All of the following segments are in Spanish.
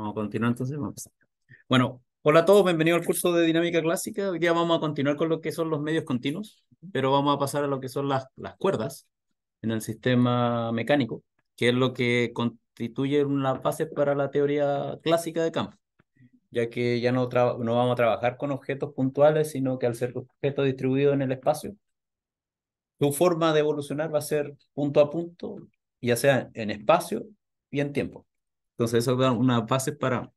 Vamos a continuar entonces. Bueno, hola a todos, bienvenidos al curso de dinámica clásica. Ya vamos a continuar con lo que son los medios continuos, pero vamos a pasar a lo que son las, cuerdas en el sistema mecánico, que es lo que constituye una base para la teoría clásica de campo, ya que ya no, vamos a trabajar con objetos puntuales, sino que al ser objetos distribuidos en el espacio, su forma de evolucionar va a ser punto a punto, ya sea en espacio y en tiempo. Entonces eso da unas bases para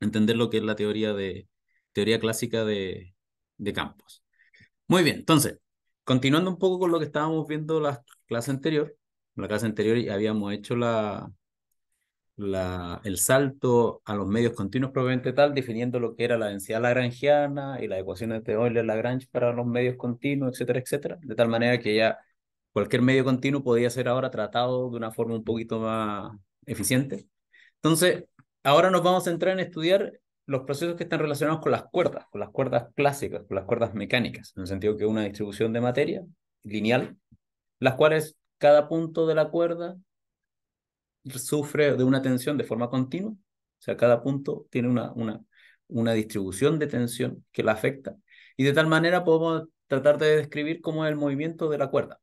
entender lo que es la teoría, de, teoría clásica de, campos. Muy bien, entonces, continuando un poco con lo que estábamos viendo la clase anterior, la clase anterior habíamos hecho la, el salto a los medios continuos probablemente tal, definiendo lo que era la densidad lagrangiana y la ecuación de Euler-Lagrange para los medios continuos, etcétera, etcétera, de tal manera que ya cualquier medio continuo podía ser ahora tratado de una forma un poquito más eficiente. Entonces, ahora nos vamos a centrar en estudiar los procesos que están relacionados con las cuerdas, con las cuerdas clásicas, con las cuerdas mecánicas, en el sentido que una distribución de materia lineal, las cuales cada punto de la cuerda sufre de una tensión de forma continua, o sea, cada punto tiene una, una, una distribución de tensión que la afecta, y de tal manera podemos tratar de describir cómo es el movimiento de la cuerda.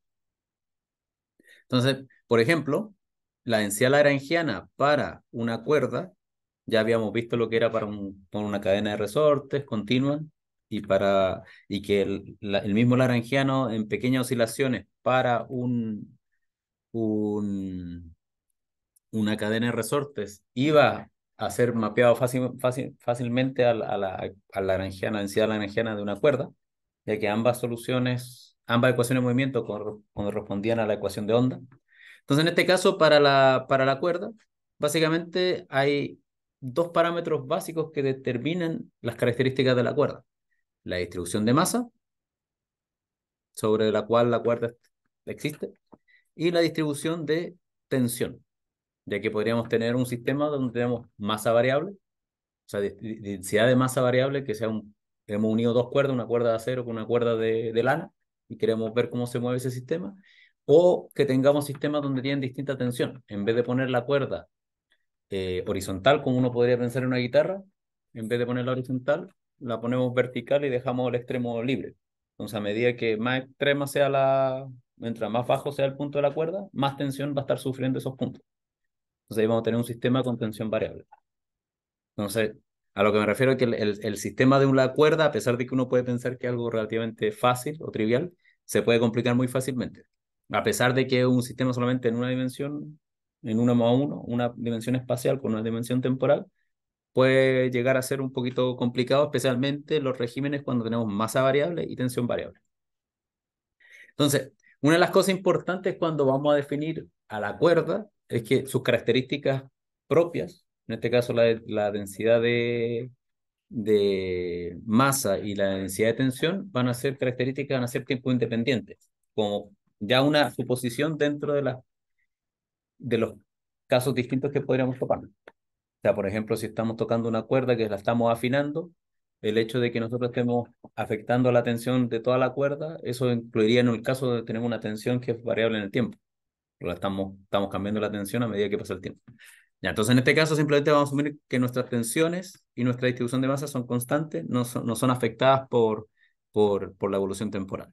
Entonces, por ejemplo, la densidad laranjiana para una cuerda, ya habíamos visto lo que era para, una cadena de resortes continua y, para, y que el, mismo laranjiano en pequeñas oscilaciones para un, un, una cadena de resortes iba a ser mapeado fácilmente a, la, a la, densidad laranjiana de una cuerda, ya que ambas soluciones, ambas ecuaciones de movimiento correspondían a la ecuación de onda, entonces, en este caso, para la, para la cuerda, básicamente hay dos parámetros básicos que determinan las características de la cuerda. La distribución de masa, sobre la cual la cuerda existe, y la distribución de tensión, ya que podríamos tener un sistema donde tenemos masa variable, o sea, densidad de masa variable, que sea un, hemos unido dos cuerdas, una cuerda de acero con una cuerda de lana, y queremos ver cómo se mueve ese sistema, o que tengamos sistemas donde tienen distinta tensión. En vez de poner la cuerda eh, horizontal, como uno podría pensar en una guitarra, en vez de ponerla horizontal, la ponemos vertical y dejamos el extremo libre. Entonces, a medida que más extrema sea la, mientras más bajo sea el punto de la cuerda, más tensión va a estar sufriendo esos puntos. Entonces, ahí vamos a tener un sistema con tensión variable. Entonces, a lo que me refiero es que el, el sistema de una cuerda, a pesar de que uno puede pensar que es algo relativamente fácil o trivial, se puede complicar muy fácilmente a pesar de que un sistema solamente en una dimensión, en uno más uno, una dimensión espacial con una dimensión temporal, puede llegar a ser un poquito complicado, especialmente los regímenes cuando tenemos masa variable y tensión variable. Entonces, una de las cosas importantes cuando vamos a definir a la cuerda es que sus características propias, en este caso la, densidad de, de masa y la densidad de tensión, van a ser características, van a ser tiempo independientes, como ya una suposición dentro de, la, de los casos distintos que podríamos tocar. O sea, por ejemplo, si estamos tocando una cuerda que la estamos afinando, el hecho de que nosotros estemos afectando la tensión de toda la cuerda, eso incluiría en el caso de tener una tensión que es variable en el tiempo. La estamos, estamos cambiando la tensión a medida que pasa el tiempo. Ya, entonces, en este caso, simplemente vamos a asumir que nuestras tensiones y nuestra distribución de masa son constantes, no son, no son afectadas por, por la evolución temporal.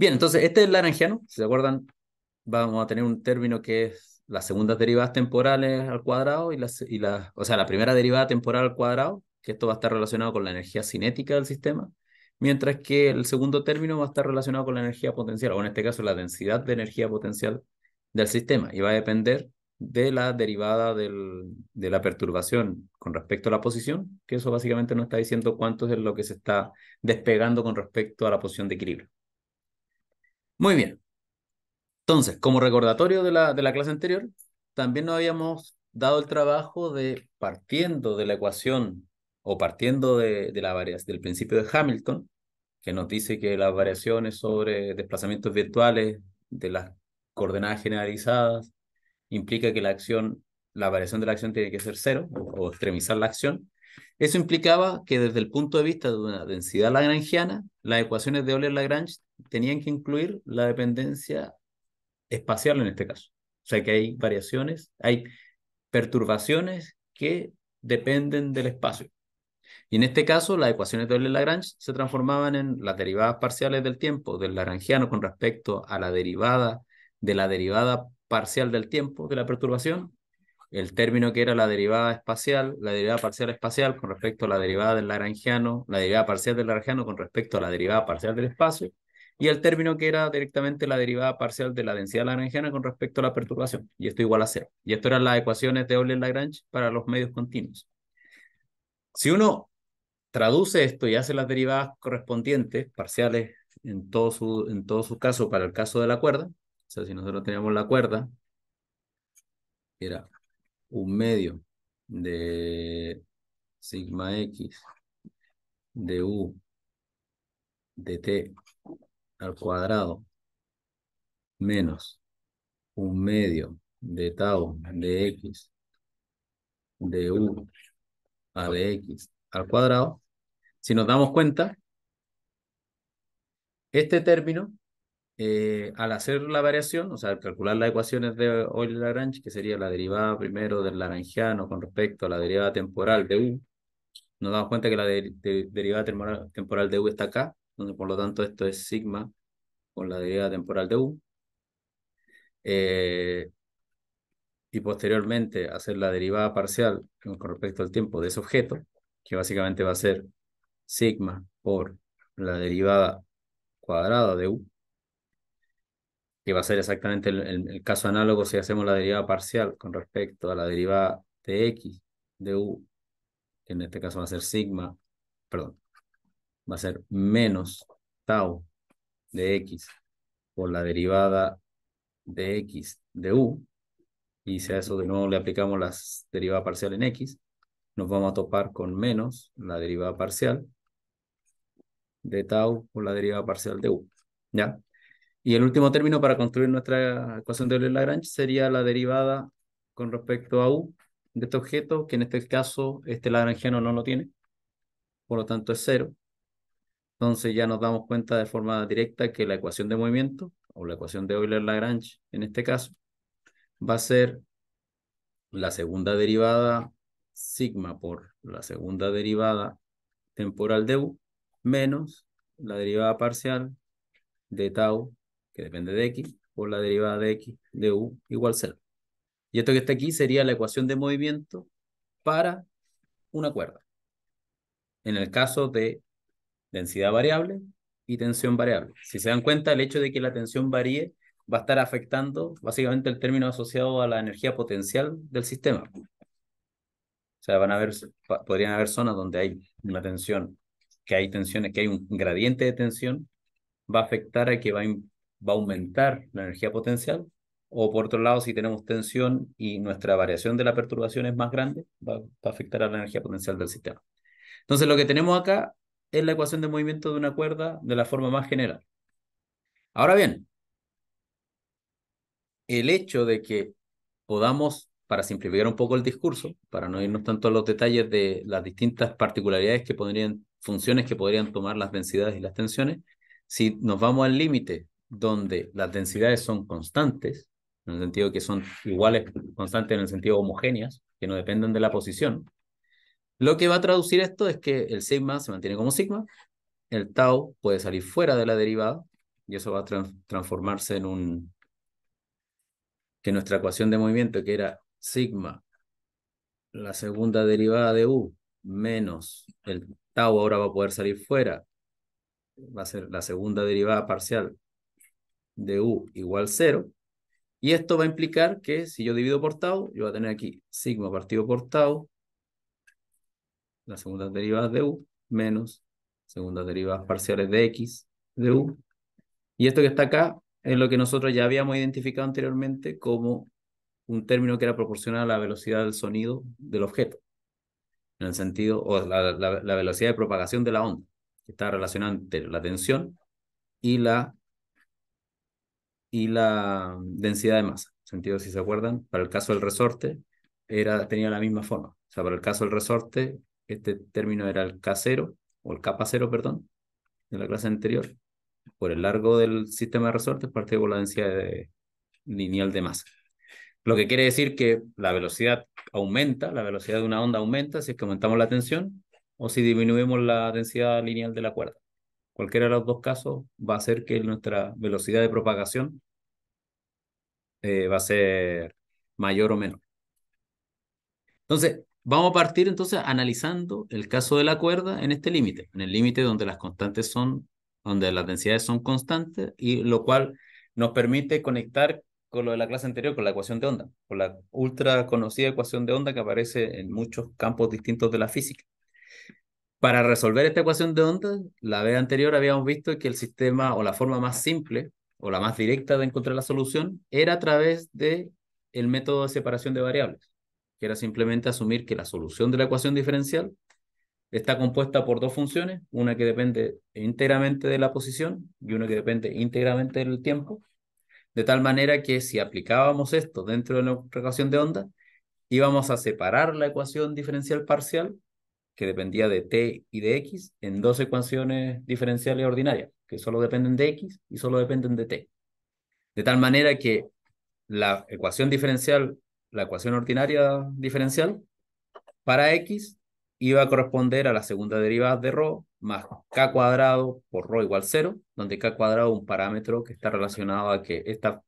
Bien, entonces este es el Laranjiano, si se acuerdan, vamos a tener un término que es las segundas derivadas temporales al cuadrado y las, y o sea, la primera derivada temporal al cuadrado, que esto va a estar relacionado con la energía cinética del sistema, mientras que el segundo término va a estar relacionado con la energía potencial, o en este caso la densidad de energía potencial del sistema, y va a depender de la derivada de la perturbación con respecto a la posición, que eso básicamente nos está diciendo cuánto es lo que se está despegando con respecto a la posición de equilibrio. Muy bien. Entonces, como recordatorio de la, de la clase anterior, también nos habíamos dado el trabajo de, partiendo de la ecuación o partiendo de, de la del principio de Hamilton, que nos dice que las variaciones sobre desplazamientos virtuales de las coordenadas generalizadas implica que la acción, la variación de la acción tiene que ser cero o, o extremizar la acción. Eso implicaba que desde el punto de vista de una densidad lagrangiana, las ecuaciones de Euler-Lagrange tenían que incluir la dependencia espacial en este caso. O sea que hay variaciones, hay perturbaciones que dependen del espacio. Y en este caso, las ecuaciones de Euler-Lagrange se transformaban en las derivadas parciales del tiempo del lagrangiano con respecto a la derivada de la derivada parcial del tiempo de la perturbación, el término que era la derivada espacial, la derivada parcial espacial con respecto a la derivada del lagrangiano, la derivada parcial del lagrangiano con respecto a la derivada parcial del espacio, y el término que era directamente la derivada parcial de la densidad lagrangiana con respecto a la perturbación, y esto igual a cero. Y esto eran las ecuaciones de Euler-Lagrange para los medios continuos. Si uno traduce esto y hace las derivadas correspondientes, parciales en todo su, en caso para el caso de la cuerda, o sea, si nosotros teníamos la cuerda, era un medio de sigma x de u de t al cuadrado menos un medio de tau de x de u a de x al cuadrado, si nos damos cuenta, este término, eh, al hacer la variación, o sea, al calcular las ecuaciones de Euler-Lagrange, que sería la derivada primero del lagrangiano con respecto a la derivada temporal de u, nos damos cuenta que la derivada temporal, temporal de u está acá, donde por lo tanto esto es sigma con la derivada temporal de u. Eh, y posteriormente hacer la derivada parcial con respecto al tiempo de ese objeto, que básicamente va a ser sigma por la derivada cuadrada de u, que va a ser exactamente el, el, caso análogo si hacemos la derivada parcial con respecto a la derivada de x de u, que en este caso va a ser sigma, perdón, va a ser menos tau de x por la derivada de x de u, y si a eso de nuevo le aplicamos la derivada parcial en x, nos vamos a topar con menos la derivada parcial de tau por la derivada parcial de u. ¿Ya? Y el último término para construir nuestra ecuación de Lagrange sería la derivada con respecto a u de este objeto, que en este caso este lagrangiano no lo tiene, por lo tanto es cero. Entonces ya nos damos cuenta de forma directa que la ecuación de movimiento, o la ecuación de Euler-Lagrange en este caso, va a ser la segunda derivada sigma por la segunda derivada temporal de u menos la derivada parcial de tau, que depende de x, por la derivada de x de u igual 0. Y esto que está aquí sería la ecuación de movimiento para una cuerda. En el caso de densidad variable y tensión variable. Si se dan cuenta, el hecho de que la tensión varíe va a estar afectando básicamente el término asociado a la energía potencial del sistema. O sea, van a ver, podrían haber zonas donde hay una tensión, que hay tensiones, que hay un gradiente de tensión, va a afectar a que va a, aumentar la energía potencial, o por otro lado, si tenemos tensión y nuestra variación de la perturbación es más grande, va, a afectar a la energía potencial del sistema. Entonces, lo que tenemos acá es la ecuación de movimiento de una cuerda de la forma más general. Ahora bien, el hecho de que podamos, para simplificar un poco el discurso, para no irnos tanto a los detalles de las distintas particularidades que podrían, funciones que podrían tomar las densidades y las tensiones, si nos vamos al límite donde las densidades son constantes, en el sentido que son iguales, constantes en el sentido homogéneas, que no dependen de la posición, lo que va a traducir esto es que el sigma se mantiene como sigma, el tau puede salir fuera de la derivada y eso va a transformarse en un... que nuestra ecuación de movimiento que era sigma, la segunda derivada de u menos el tau ahora va a poder salir fuera, va a ser la segunda derivada parcial de u igual cero, y esto va a implicar que si yo divido por tau, yo voy a tener aquí sigma partido por tau las segundas derivadas de u menos segundas derivadas parciales de x de u. Y esto que está acá es lo que nosotros ya habíamos identificado anteriormente como un término que era proporcional a la velocidad del sonido del objeto, en el sentido, o la, velocidad de propagación de la onda, que está relacionada entre la tensión y la, y la densidad de masa. En sentido, si se acuerdan, para el caso del resorte, era, tenía la misma forma. O sea, para el caso del resorte, este término era el K0, o el K0, perdón, de la clase anterior. Por el largo del sistema de resortes partido por la densidad de, lineal de masa. Lo que quiere decir que la velocidad aumenta, la velocidad de una onda aumenta si aumentamos la tensión o si disminuimos la densidad lineal de la cuerda. Cualquiera de los dos casos va a hacer que nuestra velocidad de propagación eh, va a ser mayor o menor. Entonces, Vamos a partir entonces analizando el caso de la cuerda en este límite, en el límite donde las constantes son, donde las densidades son constantes, y lo cual nos permite conectar con lo de la clase anterior, con la ecuación de onda, con la ultra conocida ecuación de onda que aparece en muchos campos distintos de la física. Para resolver esta ecuación de onda, la vez anterior habíamos visto que el sistema o la forma más simple o la más directa de encontrar la solución era a través de el método de separación de variables que era simplemente asumir que la solución de la ecuación diferencial está compuesta por dos funciones, una que depende íntegramente de la posición y una que depende íntegramente del tiempo, de tal manera que si aplicábamos esto dentro de nuestra ecuación de onda, íbamos a separar la ecuación diferencial parcial, que dependía de t y de x, en dos ecuaciones diferenciales ordinarias, que solo dependen de x y solo dependen de t. De tal manera que la ecuación diferencial la ecuación ordinaria diferencial para x iba a corresponder a la segunda derivada de ρ más k cuadrado por ρ igual 0, donde k cuadrado es un parámetro que está relacionado a que esta,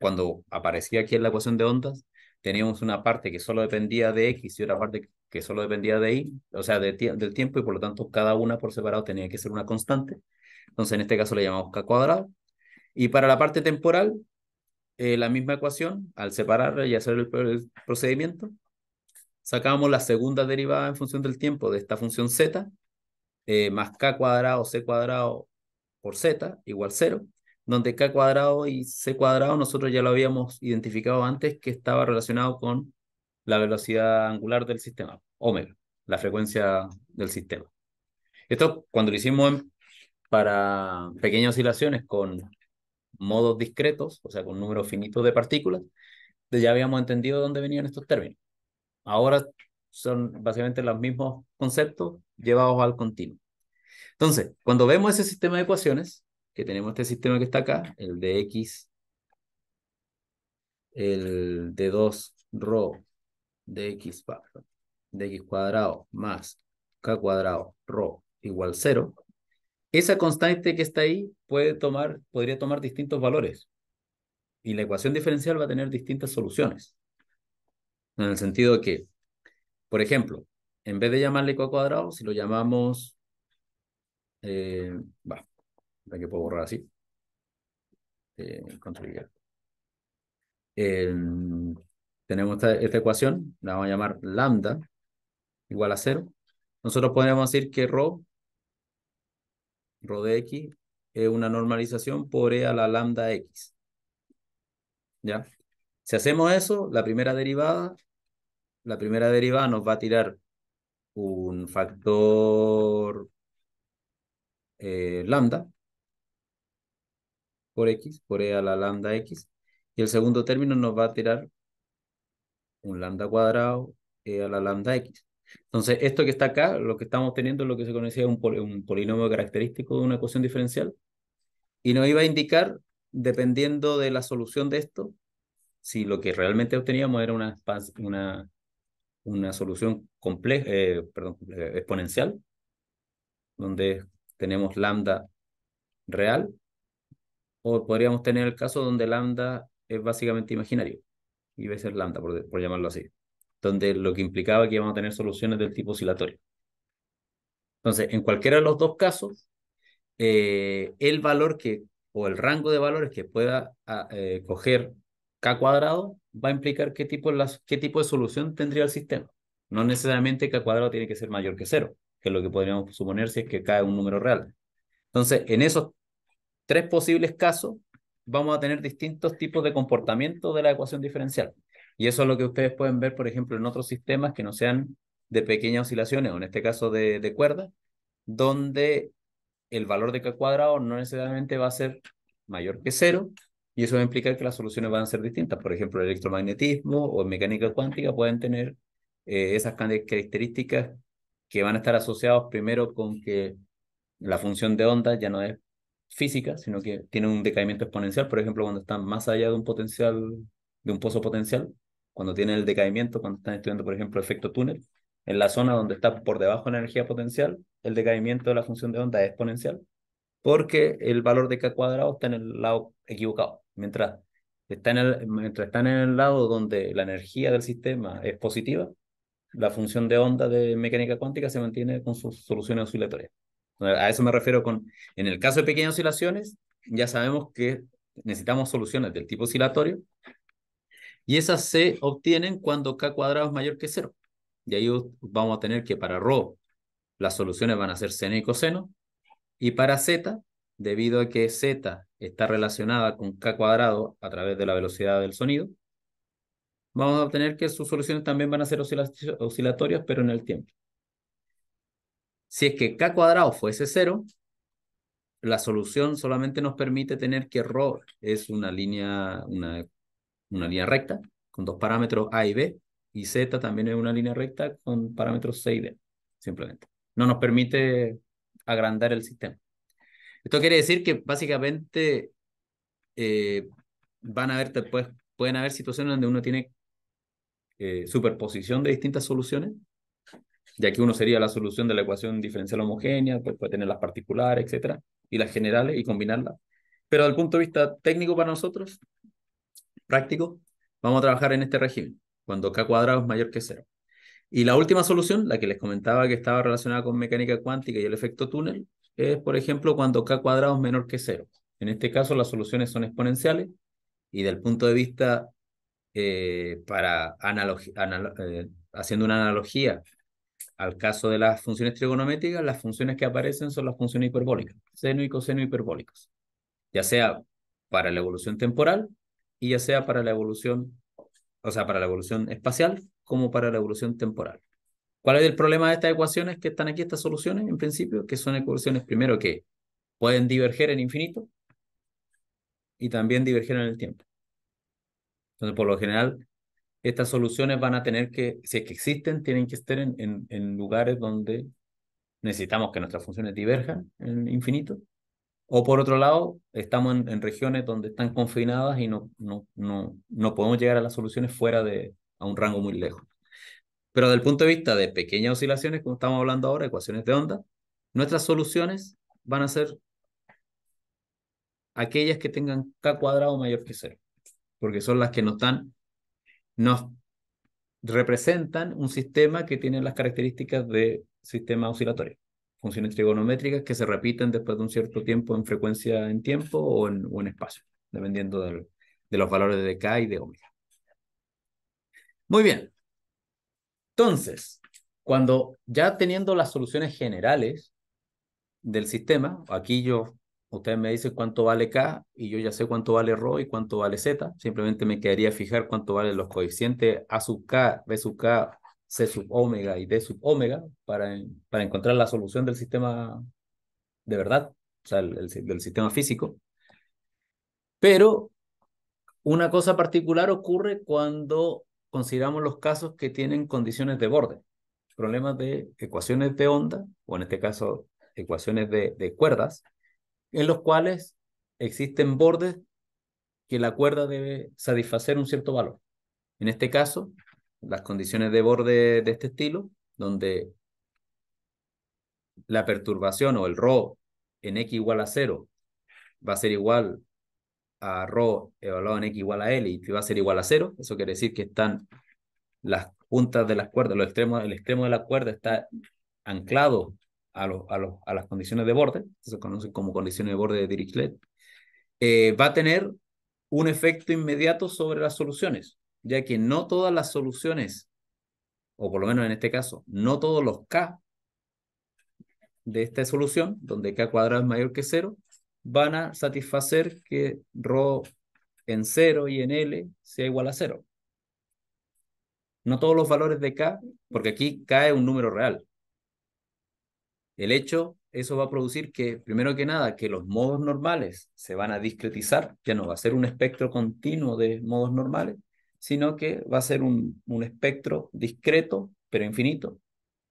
cuando aparecía aquí en la ecuación de ondas, teníamos una parte que solo dependía de x y otra parte que solo dependía de y, o sea, del tiempo, y por lo tanto cada una por separado tenía que ser una constante. Entonces en este caso le llamamos k cuadrado. Y para la parte temporal eh, la misma ecuación, al separar y hacer el, procedimiento, sacamos la segunda derivada en función del tiempo de esta función z, eh, más k cuadrado, c cuadrado por z igual 0, donde k cuadrado y c cuadrado nosotros ya lo habíamos identificado antes que estaba relacionado con la velocidad angular del sistema, omega, la frecuencia del sistema. Esto cuando lo hicimos para pequeñas oscilaciones con modos discretos, o sea, con números finitos de partículas, ya habíamos entendido dónde venían estos términos. Ahora son básicamente los mismos conceptos llevados al continuo. Entonces, cuando vemos ese sistema de ecuaciones, que tenemos este sistema que está acá, el de x, el de 2 rho de x, de x cuadrado más k cuadrado rho igual 0, esa constante que está ahí puede tomar, podría tomar distintos valores y la ecuación diferencial va a tener distintas soluciones. En el sentido de que, por ejemplo, en vez de llamarle Q cuadrado, si lo llamamos, eh, va, la que puedo borrar así, eh, tenemos esta, ecuación, la vamos a llamar lambda igual a cero. Nosotros podríamos decir que rho rho de x es una normalización por e a la lambda x. ¿Ya? Si hacemos eso, la primera derivada, la primera derivada nos va a tirar un factor eh, lambda por x, por e a la lambda x, y el segundo término nos va a tirar un lambda cuadrado e a la lambda x. Entonces, esto que está acá, lo que estamos teniendo es lo que se conocía un, un polinomio característico de una ecuación diferencial, y nos iba a indicar, dependiendo de la solución de esto, si lo que realmente obteníamos era una, una, una solución compleja, eh, eh, exponencial, donde tenemos lambda real, o podríamos tener el caso donde lambda es básicamente imaginario, y ser lambda, por llamarlo así donde lo que implicaba que íbamos a tener soluciones del tipo oscilatorio. Entonces, en cualquiera de los dos casos, eh, el valor que, o el rango de valores que pueda ah, eh, coger K cuadrado va a implicar qué tipo, qué tipo de solución tendría el sistema. No necesariamente K cuadrado tiene que ser mayor que cero, que es lo que podríamos suponer si es que K es un número real. Entonces, en esos tres posibles casos, vamos a tener distintos tipos de comportamiento de la ecuación diferencial. Y eso es lo que ustedes pueden ver, por ejemplo, en otros sistemas que no sean de pequeñas oscilaciones, o en este caso de, de cuerda, donde el valor de k cuadrado no necesariamente va a ser mayor que cero, y eso va a implicar que las soluciones van a ser distintas. Por ejemplo, el electromagnetismo o mecánica cuántica pueden tener eh, esas características que van a estar asociados primero con que la función de onda ya no es física, sino que tiene un decaimiento exponencial, por ejemplo, cuando están más allá de un potencial, de un pozo potencial, cuando tienen el decaimiento, cuando están estudiando, por ejemplo, efecto túnel, en la zona donde está por debajo de la energía potencial, el decaimiento de la función de onda es exponencial, porque el valor de k cuadrado está en el lado equivocado. Mientras está en el, mientras están en el lado donde la energía del sistema es positiva, la función de onda de mecánica cuántica se mantiene con sus soluciones oscilatorias. A eso me refiero con, en el caso de pequeñas oscilaciones, ya sabemos que necesitamos soluciones del tipo oscilatorio y esas se obtienen cuando k cuadrado es mayor que cero. Y ahí vamos a tener que para rho las soluciones van a ser seno y coseno. Y para z, debido a que z está relacionada con k cuadrado a través de la velocidad del sonido, vamos a obtener que sus soluciones también van a ser oscilatorias, pero en el tiempo. Si es que k cuadrado fuese cero, la solución solamente nos permite tener que rho es una línea, una una línea recta con dos parámetros A y B, y Z también es una línea recta con parámetros C y D, simplemente. No nos permite agrandar el sistema. Esto quiere decir que básicamente eh, van a haber, después, pueden haber situaciones donde uno tiene eh, superposición de distintas soluciones, ya que uno sería la solución de la ecuación diferencial homogénea, pues puede tener las particulares, etcétera, y las generales y combinarlas. Pero desde el punto de vista técnico para nosotros, práctico vamos a trabajar en este régimen, cuando k cuadrado es mayor que cero. Y la última solución, la que les comentaba que estaba relacionada con mecánica cuántica y el efecto túnel, es, por ejemplo, cuando k cuadrado es menor que cero. En este caso, las soluciones son exponenciales y del punto de vista, eh, para analogía eh, haciendo una analogía al caso de las funciones trigonométricas, las funciones que aparecen son las funciones hiperbólicas, seno y coseno hiperbólicas, ya sea para la evolución temporal y ya sea para la evolución, o sea, para la evolución espacial como para la evolución temporal. ¿Cuál es el problema de estas ecuaciones que están aquí, estas soluciones, en principio? Que son ecuaciones, primero, que pueden diverger en infinito y también diverger en el tiempo. Entonces, por lo general, estas soluciones van a tener que, si es que existen, tienen que estar en, en lugares donde necesitamos que nuestras funciones diverjan en infinito o por otro lado, estamos en, regiones donde están confinadas y no, no, no, no, podemos llegar a las soluciones fuera de a un rango muy lejos. Pero desde el punto de vista de pequeñas oscilaciones, como estamos hablando ahora, ecuaciones de onda, nuestras soluciones van a ser aquellas que tengan k cuadrado mayor que cero, porque son las que nos dan, nos representan un sistema que tiene las características de sistema oscilatorio funciones trigonométricas que se repiten después de un cierto tiempo en frecuencia en tiempo o en, un espacio, dependiendo de los valores de K y de omega. Muy bien. Entonces, cuando ya teniendo las soluciones generales del sistema, aquí yo, ustedes me dicen cuánto vale K y yo ya sé cuánto vale Rho y cuánto vale Z, simplemente me quedaría fijar cuánto valen los coeficientes A sub K, B sub K C sub omega y D sub omega para, para encontrar la solución del sistema de verdad, o sea, del sistema físico. Pero una cosa particular ocurre cuando consideramos los casos que tienen condiciones de borde, problemas de ecuaciones de onda, o en este caso ecuaciones de, de cuerdas, en los cuales existen bordes que la cuerda debe satisfacer un cierto valor. En este caso, las condiciones de borde de este estilo, donde la perturbación o el ρ en x igual a 0 va a ser igual a ρ evaluado en x igual a L y va a ser igual a 0. Eso quiere decir que están las puntas de las cuerdas, los extremos, el extremo de la cuerda está anclado a, a, las condiciones de borde, se conoce como condiciones de borde de Dirichlet, eh, va a tener un efecto inmediato sobre las soluciones ya que no todas las soluciones, o por lo menos en este caso, no todos los k de esta solución, donde k cuadrado es mayor que 0, van a satisfacer que ρ en 0 y en L sea igual a 0. No todos los valores de K, porque aquí K es un número real. El hecho, eso va a producir que, primero que nada, que los modos normales se van a discretizar, ya no va a ser un espectro continuo de modos normales, sino que va a ser un, espectro discreto, pero infinito,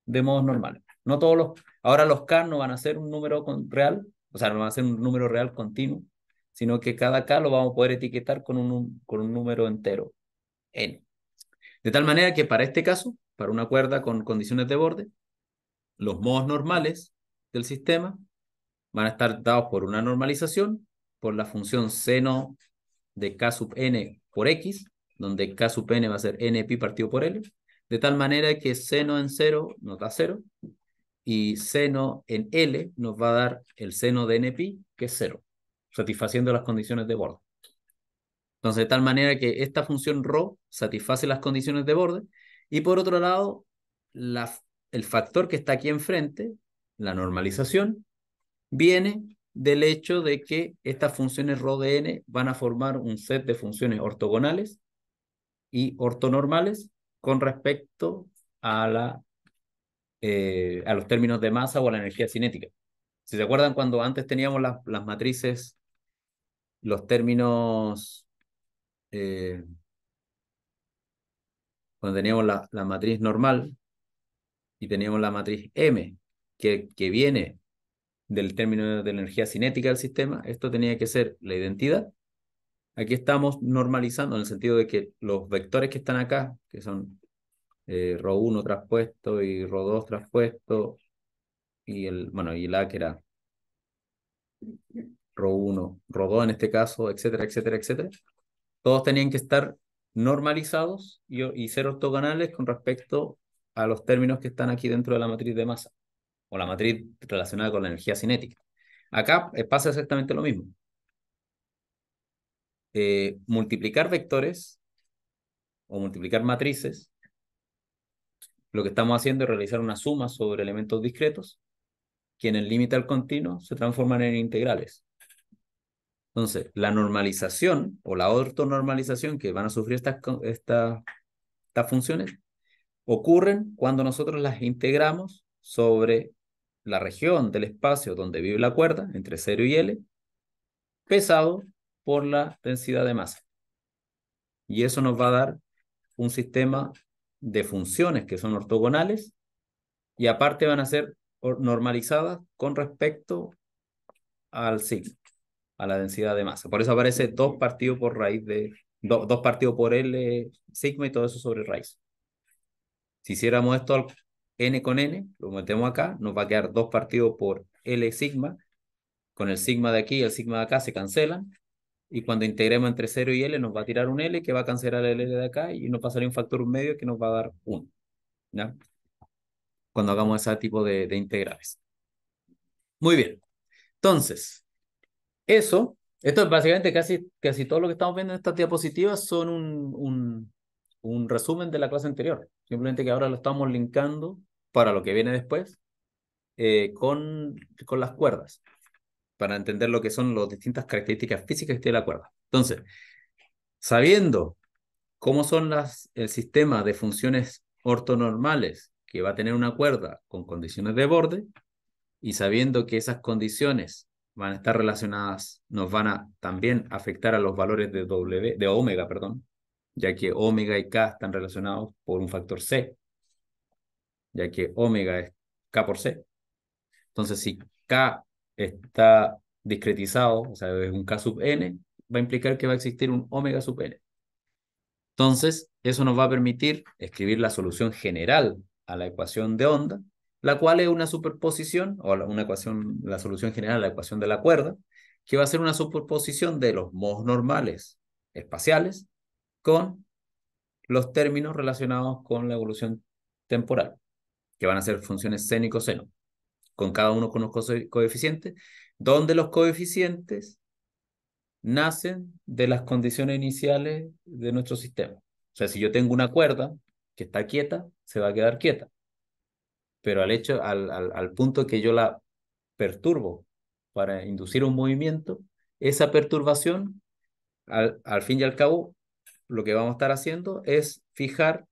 de modos normales. No todos los, ahora los K no van a ser un número real, o sea, no van a ser un número real continuo, sino que cada K lo vamos a poder etiquetar con un, con un número entero, N. De tal manera que para este caso, para una cuerda con condiciones de borde, los modos normales del sistema van a estar dados por una normalización, por la función seno de K sub n por x, donde K sub n va a ser n pi partido por L, de tal manera que seno en 0 nos da 0, y seno en L nos va a dar el seno de n pi, que es 0, satisfaciendo las condiciones de borde. Entonces, de tal manera que esta función rho satisface las condiciones de borde, y por otro lado, el factor que está aquí enfrente, la normalización, viene del hecho de que estas funciones rho de n van a formar un set de funciones ortogonales y ortonormales con respecto a, la, eh, a los términos de masa o a la energía cinética. Si se acuerdan cuando antes teníamos las, las matrices, los términos, eh, cuando teníamos la, matriz normal y teníamos la matriz M, que, que viene del término de energía cinética del sistema, esto tenía que ser la identidad Aquí estamos normalizando en el sentido de que los vectores que están acá, que son eh, 1 traspuesto y ro 2 traspuesto, y el, bueno, y el A que era ro 1, ro 2 en este caso, etcétera, etcétera, etcétera, todos tenían que estar normalizados y, y ser ortogonales con respecto a los términos que están aquí dentro de la matriz de masa, o la matriz relacionada con la energía cinética. Acá eh, pasa exactamente lo mismo. Eh, multiplicar vectores o multiplicar matrices, lo que estamos haciendo es realizar una suma sobre elementos discretos que en el límite al continuo se transforman en integrales. Entonces, la normalización o la ortonormalización que van a sufrir estas, estas, estas funciones ocurren cuando nosotros las integramos sobre la región del espacio donde vive la cuerda, entre 0 y L, pesado por la densidad de masa. Y eso nos va a dar un sistema de funciones que son ortogonales y aparte van a ser normalizadas con respecto al sigma a la densidad de masa. Por eso aparece dos partidos por raíz de, dos partidos por L sigma y todo eso sobre raíz. Si hiciéramos esto al n con n, lo metemos acá, nos va a quedar dos partidos por L sigma, con el sigma de aquí y el sigma de acá se cancelan, y cuando integremos entre 0 y L, nos va a tirar un L que va a cancelar el L de acá y nos pasaría a salir un factor medio que nos va a dar 1. Cuando hagamos ese tipo de, integrales. Muy bien. Entonces, eso, esto es básicamente casi, casi todo lo que estamos viendo en estas diapositivas son un, un, un resumen de la clase anterior. Simplemente que ahora lo estamos linkando para lo que viene después eh, con, con las cuerdas para entender lo que son las distintas características físicas de la cuerda. Entonces, sabiendo cómo son las, el sistema de funciones ortonormales que va a tener una cuerda con condiciones de borde y sabiendo que esas condiciones van a estar relacionadas, nos van a también afectar a los valores de, w, de omega, perdón, ya que omega y k están relacionados por un factor c, ya que omega es k por c. Entonces, si k está discretizado, o sea, es un K sub n, va a implicar que va a existir un omega sub n. Entonces, eso nos va a permitir escribir la solución general a la ecuación de onda, la cual es una superposición, o una ecuación, la solución general a la ecuación de la cuerda, que va a ser una superposición de los modos normales espaciales con los términos relacionados con la evolución temporal, que van a ser funciones seno y coseno con cada uno con los coeficientes, donde los coeficientes nacen de las condiciones iniciales de nuestro sistema. O sea, si yo tengo una cuerda que está quieta, se va a quedar quieta. Pero al hecho, al, punto que yo la perturbo para inducir un movimiento, esa perturbación, al, al fin y al cabo, lo que vamos a estar haciendo es fijar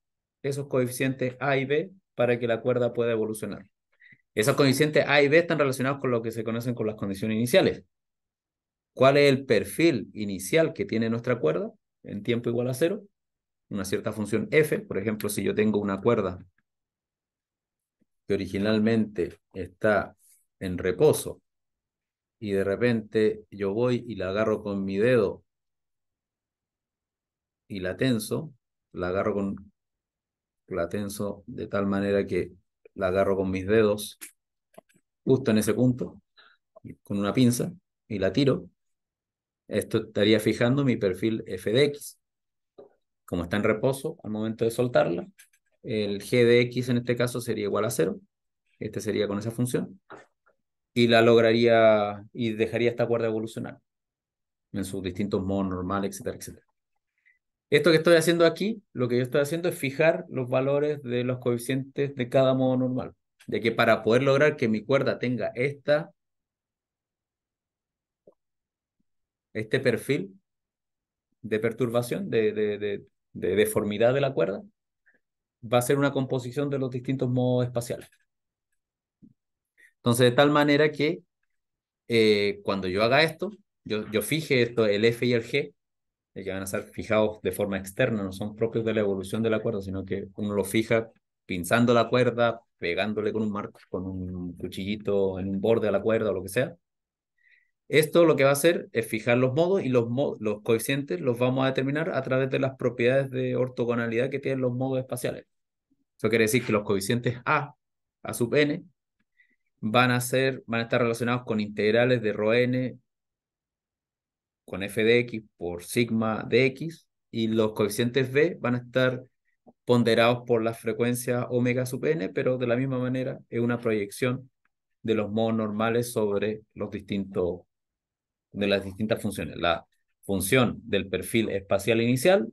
esos coeficientes A y B para que la cuerda pueda evolucionar. Esos coeficientes A y B están relacionados con lo que se conocen con las condiciones iniciales. ¿Cuál es el perfil inicial que tiene nuestra cuerda en tiempo igual a cero? Una cierta función f, por ejemplo, si yo tengo una cuerda que originalmente está en reposo y de repente yo voy y la agarro con mi dedo y la tenso, la agarro con la tenso de tal manera que la agarro con mis dedos, justo en ese punto, con una pinza, y la tiro. Esto estaría fijando mi perfil f de x. Como está en reposo al momento de soltarla, el g de x en este caso sería igual a cero, Este sería con esa función. Y la lograría y dejaría esta cuerda evolucionar en sus distintos modos normal, etcétera, etcétera. Esto que estoy haciendo aquí, lo que yo estoy haciendo es fijar los valores de los coeficientes de cada modo normal, de que para poder lograr que mi cuerda tenga esta, este perfil de perturbación, de, de, de, deformidad de la cuerda, va a ser una composición de los distintos modos espaciales. Entonces, de tal manera que eh, cuando yo haga esto, yo, yo fije esto, el F y el G, que van a ser fijados de forma externa, no son propios de la evolución de la cuerda, sino que uno lo fija pinzando la cuerda, pegándole con un marco, con un cuchillito en un borde a la cuerda o lo que sea. Esto lo que va a hacer es fijar los modos y los, los coeficientes los vamos a determinar a través de las propiedades de ortogonalidad que tienen los modos espaciales. Eso quiere decir que los coeficientes A, A sub n, van a, ser, van a estar relacionados con integrales de n, con f de x por sigma de x y los coeficientes b van a estar ponderados por la frecuencia omega sub n, pero de la misma manera es una proyección de los modos normales sobre los distintos, de las distintas funciones. La función del perfil espacial inicial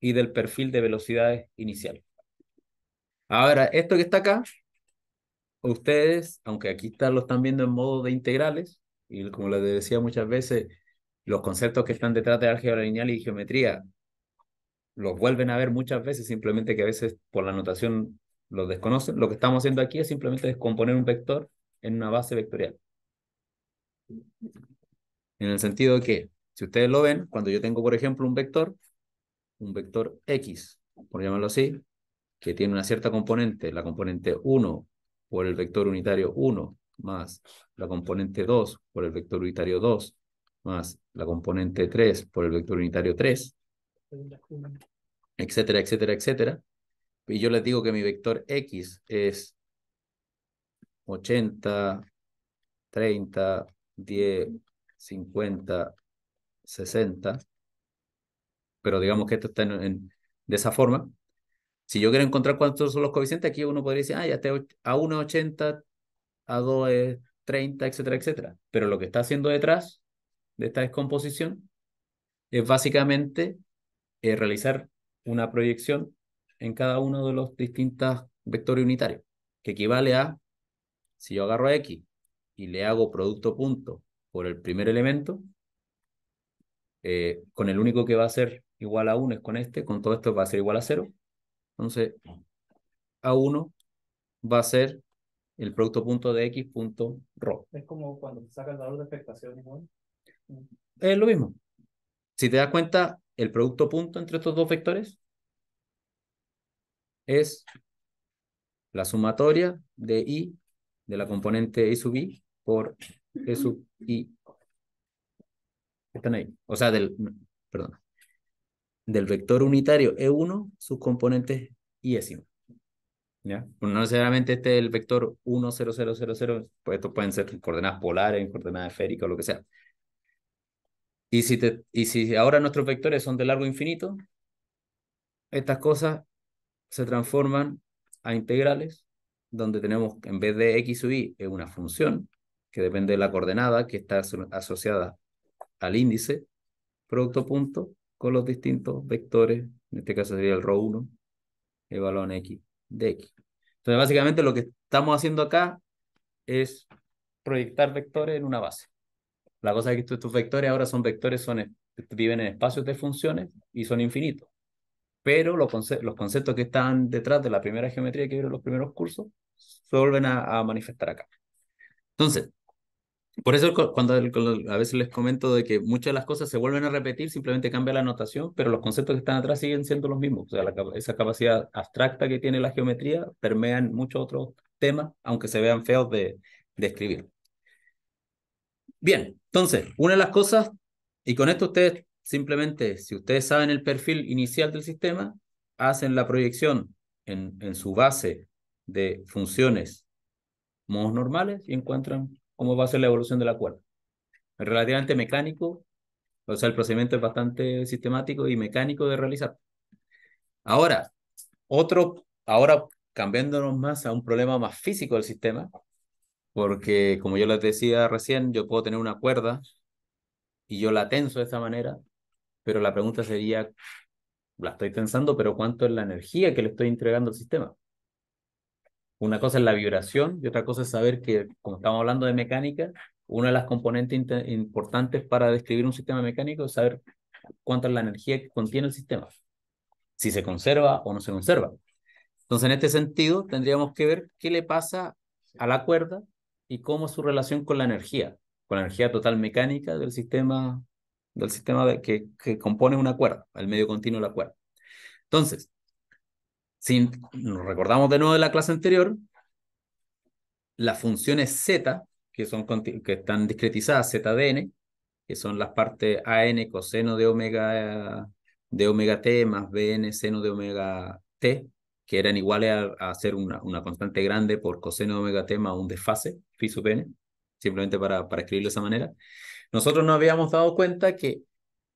y del perfil de velocidades inicial. Ahora, esto que está acá, ustedes, aunque aquí están lo están viendo en modo de integrales, y como les decía muchas veces, los conceptos que están detrás de álgebra lineal y geometría los vuelven a ver muchas veces, simplemente que a veces por la notación los desconocen. Lo que estamos haciendo aquí es simplemente descomponer un vector en una base vectorial. En el sentido de que, si ustedes lo ven, cuando yo tengo, por ejemplo, un vector, un vector X, por llamarlo así, que tiene una cierta componente, la componente 1 por el vector unitario 1, más la componente 2 por el vector unitario 2, más la componente 3 por el vector unitario 3, etcétera, etcétera, etcétera. Y yo les digo que mi vector X es 80, 30, 10, 50, 60, pero digamos que esto está en, de esa forma. Si yo quiero encontrar cuántos son los coeficientes, aquí uno podría decir, ah, ya a 1 es 80, a 2 es 30, etcétera, etcétera. Pero lo que está haciendo detrás de esta descomposición es básicamente eh, realizar una proyección en cada uno de los distintos vectores unitarios, que equivale a, si yo agarro a X y le hago producto punto por el primer elemento, eh, con el único que va a ser igual a 1 es con este, con todo esto va a ser igual a 0. Entonces, A1 va a ser el producto punto de X punto rho. Es como cuando se saca el valor de expectación igual es lo mismo. Si te das cuenta, el producto punto entre estos dos vectores es la sumatoria de i de la componente i sub i por e sub i. Están ahí. O sea, del, perdón, del vector unitario E1, sus componentes i ¿Ya? No necesariamente este es el vector 1, 0, 0, 0, 0. Pues estos pueden ser coordenadas polares, coordenadas esféricas, lo que sea. Y si, te, y si ahora nuestros vectores son de largo infinito, estas cosas se transforman a integrales, donde tenemos en vez de x sub y es una función que depende de la coordenada que está asociada al índice, producto punto, con los distintos vectores, en este caso sería el ro 1, evaluado en x, de x. Entonces, básicamente lo que estamos haciendo acá es proyectar vectores en una base. La cosa es que estos vectores ahora son vectores, son, eh, viven en espacios de funciones y son infinitos. Pero los, conceptos que están detrás de la primera geometría que vieron los primeros cursos se vuelven a, manifestar acá. Entonces, por eso cuando a veces les comento de que muchas de las cosas se vuelven a repetir, simplemente cambia la notación, pero los conceptos que están atrás siguen siendo los mismos. O sea, esa capacidad abstracta que tiene la geometría permea en muchos otros temas, aunque se vean feos de escribir. Bien, entonces, una de las cosas, y con esto ustedes simplemente, si ustedes saben el perfil inicial del sistema, hacen la proyección en, su base de funciones modos normales y encuentran cómo va a ser la evolución de la cuerda. Es relativamente mecánico, o sea, el procedimiento es bastante sistemático y mecánico de realizar. Ahora, otro, ahora cambiándonos más a un problema más físico del sistema, porque como yo les decía recién, yo puedo tener una cuerda y yo la tenso de esta manera, pero la pregunta sería, la estoy tensando, pero ¿cuánto es la energía que le estoy entregando al sistema? Una cosa es la vibración y otra cosa es saber que, como estamos hablando de mecánica, una de las componentes importantes para describir un sistema mecánico es saber cuánta es la energía que contiene el sistema, si se conserva o no se conserva. Entonces, en este sentido, tendríamos que ver qué le pasa a la cuerda y cómo su relación con la energía, con la energía total mecánica del sistema, del sistema de, que, que compone una cuerda, el medio continuo de la cuerda. Entonces, si nos recordamos de nuevo de la clase anterior, las funciones Z, que, son, que están discretizadas, ZDN, que son las partes AN coseno de omega, de omega T más BN seno de omega T, que eran iguales a, hacer una, una, constante grande por coseno de omega t más un desfase, phi sub n, simplemente para, para escribirlo de esa manera, nosotros nos habíamos dado cuenta que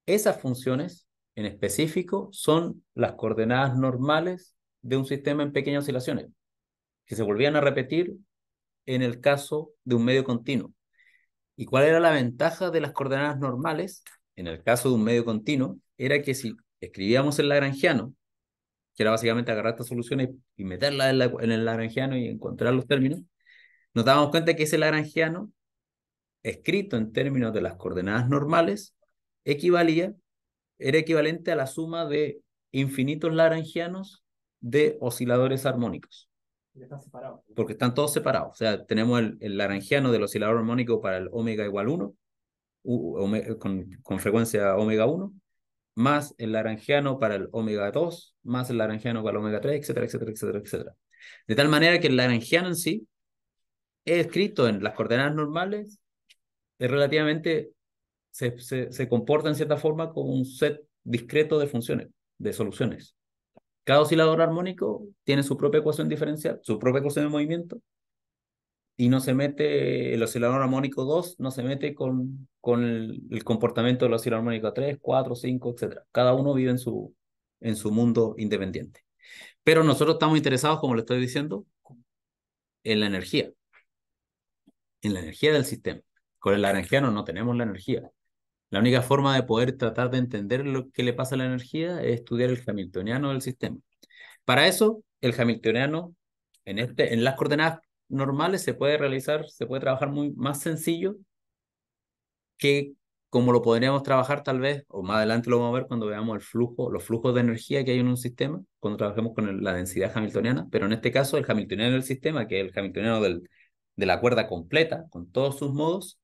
esas funciones en específico son las coordenadas normales de un sistema en pequeñas oscilaciones, que se volvían a repetir en el caso de un medio continuo. ¿Y cuál era la ventaja de las coordenadas normales? En el caso de un medio continuo, era que si escribíamos el lagrangiano que era básicamente agarrar estas soluciones y, meterla en, el lagrangiano y encontrar los términos, nos dábamos cuenta que ese lagrangiano, escrito en términos de las coordenadas normales, equivalía, era equivalente a la suma de infinitos lagrangianos de osciladores armónicos. Porque están todos separados. O sea, tenemos el, el del oscilador armónico para el omega igual 1, con, con, frecuencia omega 1, más el laranjiano para el omega 2, más el laranjiano para el omega 3, etcétera, etcétera, etcétera, etcétera. De tal manera que el laranjiano en sí, escrito en las coordenadas normales, es relativamente, se, se comporta en cierta forma como un set discreto de funciones, de soluciones. Cada oscilador armónico tiene su propia ecuación diferencial, su propia ecuación de movimiento, y no se mete el oscilador armónico 2, no se mete con, con el, comportamiento del oscilador armónico 3, 4, 5, etc. Cada uno vive en su, en su mundo independiente. Pero nosotros estamos interesados, como le estoy diciendo, en la energía, en la energía del sistema. Con el energía no, no tenemos la energía. La única forma de poder tratar de entender lo que le pasa a la energía es estudiar el hamiltoniano del sistema. Para eso, el hamiltoniano, en, este, en las coordenadas normales se puede realizar, se puede trabajar muy más sencillo que como lo podríamos trabajar tal vez, o más adelante lo vamos a ver cuando veamos el flujo, los flujos de energía que hay en un sistema, cuando trabajemos con la densidad hamiltoniana, pero en este caso el hamiltoniano del sistema, que es el hamiltoniano del, de la cuerda completa, con todos sus modos,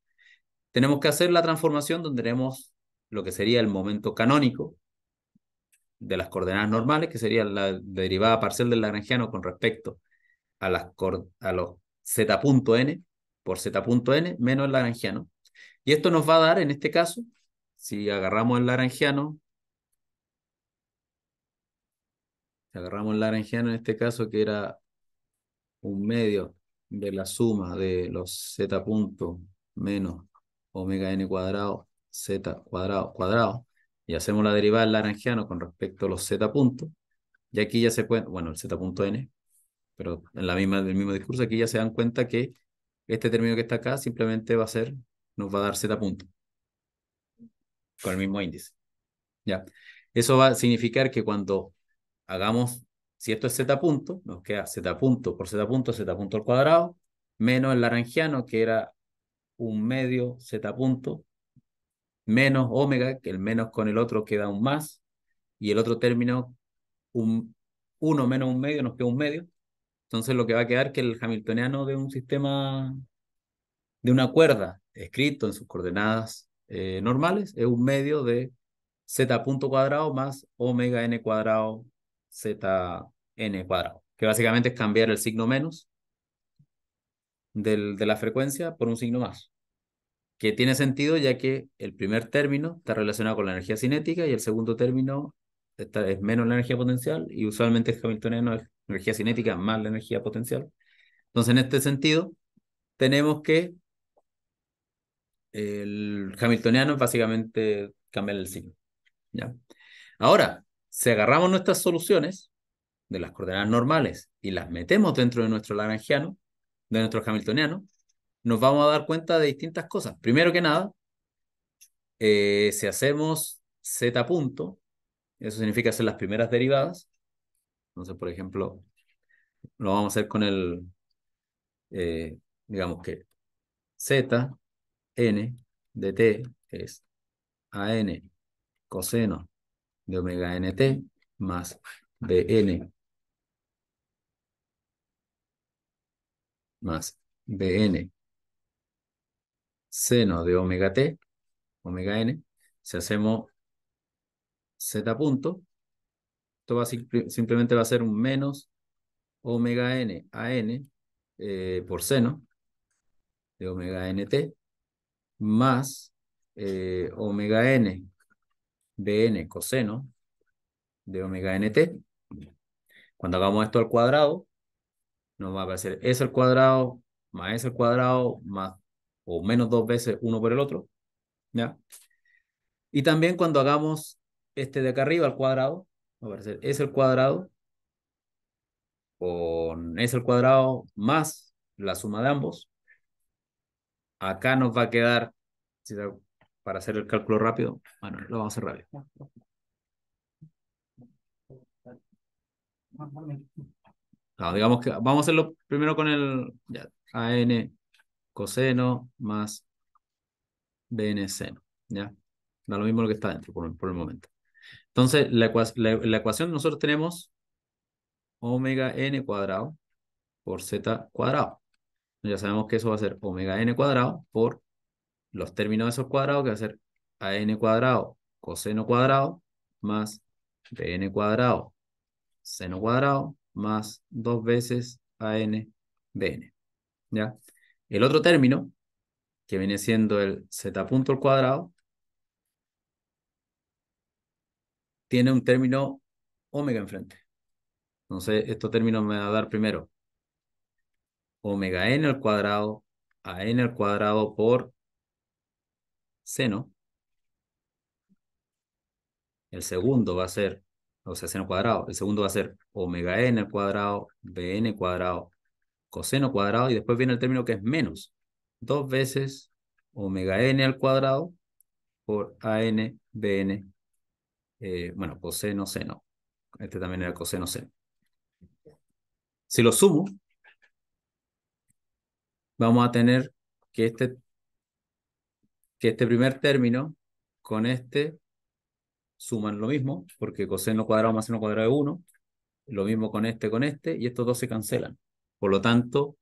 tenemos que hacer la transformación donde tenemos lo que sería el momento canónico de las coordenadas normales, que sería la derivada parcial del lagrangiano con respecto a, las, a los z.n por z.n menos el lagrangiano. Y esto nos va a dar, en este caso, si agarramos el lagrangiano, agarramos el lagrangiano en este caso, que era un medio de la suma de los z menos omega n cuadrado z cuadrado cuadrado y hacemos la derivada del lagrangiano con respecto a los z puntos y aquí ya se puede, bueno el z punto n pero en la misma, del mismo discurso, aquí ya se dan cuenta que este término que está acá simplemente va a ser, nos va a dar z punto, con el mismo índice. Ya. Eso va a significar que cuando hagamos, si esto es z punto, nos queda z punto por z punto, z punto al cuadrado, menos el laranjiano, que era un medio z punto, menos omega, que el menos con el otro queda un más, y el otro término, un 1 menos un medio, nos queda un medio, entonces lo que va a quedar que el hamiltoniano de un sistema, de una cuerda, escrito en sus coordenadas eh, normales, es un medio de z punto cuadrado más omega n cuadrado z n cuadrado, que básicamente es cambiar el signo menos del, de la frecuencia por un signo más, que tiene sentido ya que el primer término está relacionado con la energía cinética y el segundo término es menos la energía potencial y usualmente el hamiltoniano es energía cinética más la energía potencial. Entonces, en este sentido, tenemos que el hamiltoniano es básicamente cambiar el signo. ¿ya? Ahora, si agarramos nuestras soluciones de las coordenadas normales y las metemos dentro de nuestro lagrangiano, de nuestro hamiltoniano, nos vamos a dar cuenta de distintas cosas. Primero que nada, eh, si hacemos z punto, eso significa hacer las primeras derivadas, entonces, por ejemplo, lo vamos a hacer con el, eh, digamos que Z, N de T es AN coseno de omega NT más BN más BN seno de omega T, omega N, si hacemos Z punto, esto va simplemente va a ser un menos omega n a n eh, por seno de omega nt más eh, omega n bn coseno de omega nt. Cuando hagamos esto al cuadrado, nos va a parecer s al cuadrado más s al cuadrado más o menos dos veces uno por el otro. ¿ya? Y también cuando hagamos este de acá arriba al cuadrado, va a aparecer es el cuadrado con S al cuadrado más la suma de ambos. Acá nos va a quedar, para hacer el cálculo rápido, bueno, lo vamos a hacer rápido. Ah, digamos que vamos a hacerlo primero con el ya, AN coseno más BN seno. ¿ya? Da lo mismo lo que está dentro por el momento. Entonces, la, ecuación nosotros tenemos omega n cuadrado por z cuadrado. Ya sabemos que eso va a ser omega n cuadrado por los términos de esos cuadrados, que va a ser a n cuadrado coseno cuadrado más bn cuadrado seno cuadrado más dos veces a n bn. ¿Ya? El otro término, que viene siendo el z punto al cuadrado, tiene un término omega enfrente. Entonces, estos términos me van a dar primero omega n al cuadrado a n al cuadrado por seno. El segundo va a ser, o sea, seno cuadrado. El segundo va a ser omega n al cuadrado, bn cuadrado, coseno cuadrado. Y después viene el término que es menos. Dos veces omega n al cuadrado por a n, bn eh, bueno, coseno, seno. Este también era coseno, seno. Si lo sumo, vamos a tener que este, que este primer término con este suman lo mismo, porque coseno cuadrado más seno cuadrado es 1, lo mismo con este, con este, y estos dos se cancelan. Por lo tanto,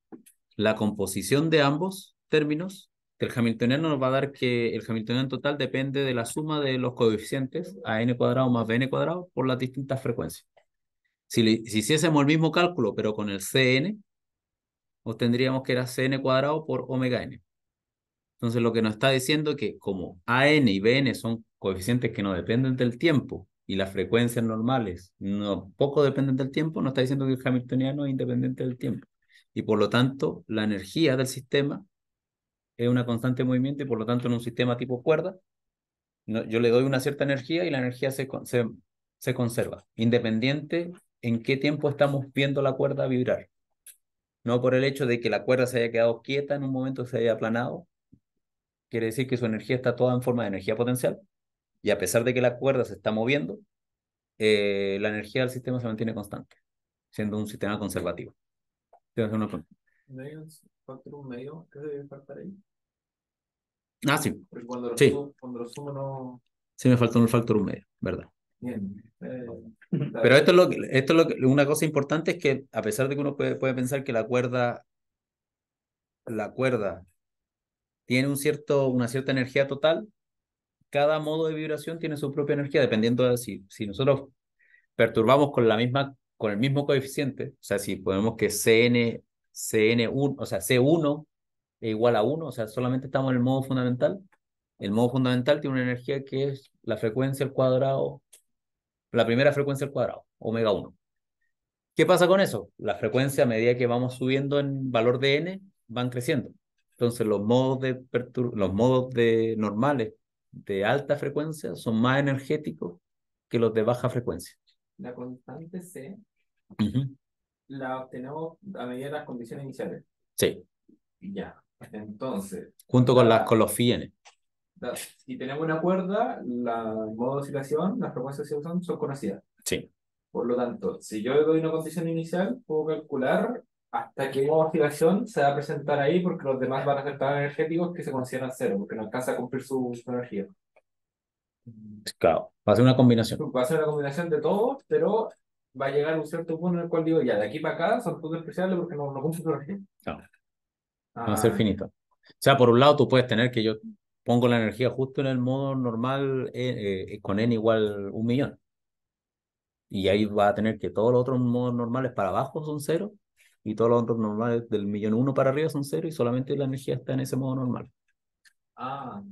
la composición de ambos términos que el hamiltoniano nos va a dar que el hamiltoniano total depende de la suma de los coeficientes a n cuadrado más bn cuadrado por las distintas frecuencias. Si, hiciésemos el mismo cálculo, pero con el cn, obtendríamos que era cn cuadrado por omega n. Entonces lo que nos está diciendo que como n y BN son coeficientes que no dependen del tiempo y las frecuencias normales no, poco dependen del tiempo, nos está diciendo que el hamiltoniano es independiente del tiempo. Y por lo tanto, la energía del sistema es una constante movimiento y por lo tanto en un sistema tipo cuerda, yo le doy una cierta energía y la energía se, se, conserva, independiente en qué tiempo estamos viendo la cuerda vibrar. No por el hecho de que la cuerda se haya quedado quieta en un momento, se haya aplanado, quiere decir que su energía está toda en forma de energía potencial y a pesar de que la cuerda se está moviendo, eh, la energía del sistema se mantiene constante, siendo un sistema conservativo factor un medio que debe faltar ahí. Ah, sí. cuando lo, sí. Sumo, no. Sí, me faltó un factor un medio, ¿verdad? Bien. Eh, Pero esto es lo que, esto una cosa importante es que a pesar de que uno puede, puede pensar que la cuerda, la cuerda tiene un cierto, una cierta energía total, cada modo de vibración tiene su propia energía, dependiendo de si, si nosotros perturbamos con la misma, con el mismo coeficiente, o sea, si podemos que Cn CN1, o sea, C1 es igual a 1, o sea, solamente estamos en el modo fundamental. El modo fundamental tiene una energía que es la frecuencia al cuadrado, la primera frecuencia al cuadrado, omega 1. ¿Qué pasa con eso? La frecuencia a medida que vamos subiendo en valor de n van creciendo. Entonces los modos de los modos de normales de alta frecuencia son más energéticos que los de baja frecuencia. La constante C la obtenemos a medida de las condiciones iniciales. Sí. Ya, entonces. Junto con, las, con los fines. si tenemos una cuerda, la modo de oscilación, las propuestas de oscilación son conocidas. Sí. Por lo tanto, si yo doy una condición inicial, puedo calcular hasta qué modo de oscilación se va a presentar ahí, porque los demás van a ser tan energéticos que se consideran cero, porque no alcanza a cumplir su, su energía. Claro, va a ser una combinación. Va a ser una combinación de todos, pero va a llegar un cierto punto en el cual digo, ya, de aquí para acá son puntos especiales porque no, no su energía? No. Ah. Va a ser finito. O sea, por un lado tú puedes tener que yo pongo la energía justo en el modo normal eh, eh, con n igual un millón. Y ahí va a tener que todos los otros modos normales para abajo son cero y todos los otros normales del millón uno para arriba son cero y solamente la energía está en ese modo normal. Ah.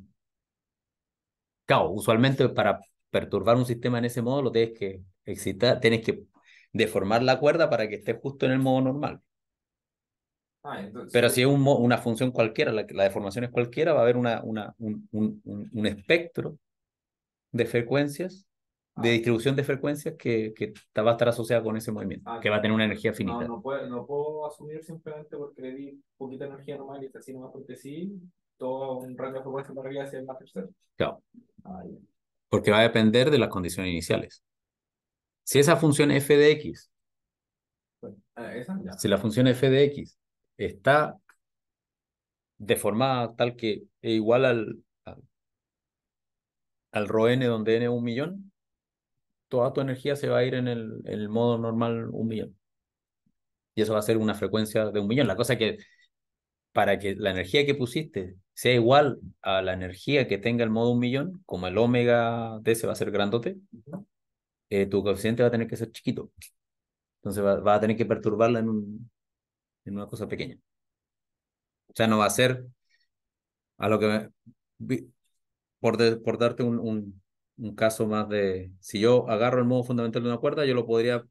Claro, usualmente para perturbar un sistema en ese modo lo tienes que excitar, tienes que deformar la cuerda para que esté justo en el modo normal. Ah, Pero si es una función cualquiera, la, deformación es cualquiera, va a haber un, espectro de frecuencias, de ah. distribución de frecuencias que, va a estar asociada con ese movimiento, ah, que va a tener una energía finita. No, puedo, asumir simplemente porque le di poquita energía normal y está así nomás porque sí, todo un rango de frecuencia para arriba hacia más tercero. Claro. Porque va a depender de las condiciones iniciales. Si esa función f de x, ah, si la función f de x está deformada tal que es igual al, al, rho n donde n es un millón, toda tu energía se va a ir en el, el modo normal un millón. Y eso va a ser una frecuencia de un millón. La cosa es que para que la energía que pusiste sea igual a la energía que tenga el modo un millón, como el omega de ese va a ser grandote, eh, tu coeficiente va a tener que ser chiquito. Entonces va, a tener que perturbarla en, un, en una cosa pequeña. O sea, no va a ser a lo que... Me, por, por darte un, un, caso más de... Si yo agarro el modo fundamental de una cuerda, yo lo podría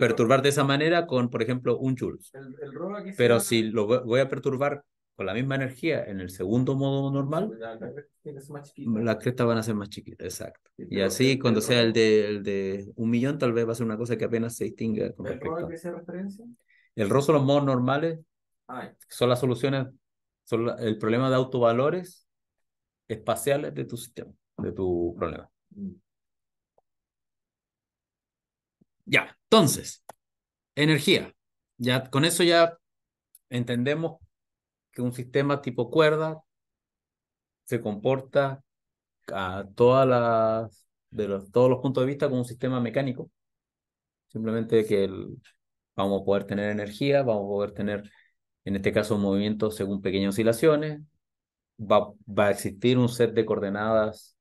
perturbar de esa manera con, por ejemplo, un joules. pero si lo voy a perturbar con la misma energía en el segundo modo normal, las crestas van a ser más chiquitas, exacto. Y así cuando sea el de, un millón, tal vez va a ser una cosa que apenas se distinga. Con referencia? El rostro los modos normales, ah, son las soluciones, son el problema de autovalores espaciales de tu sistema, de tu problema. Mm. Ya, entonces, energía. Ya, con eso ya entendemos que un sistema tipo cuerda se comporta a todas las, de los, todos los puntos de vista como un sistema mecánico. Simplemente que el, vamos a poder tener energía, vamos a poder tener, en este caso, movimiento según pequeñas oscilaciones. Va, va a existir un set de coordenadas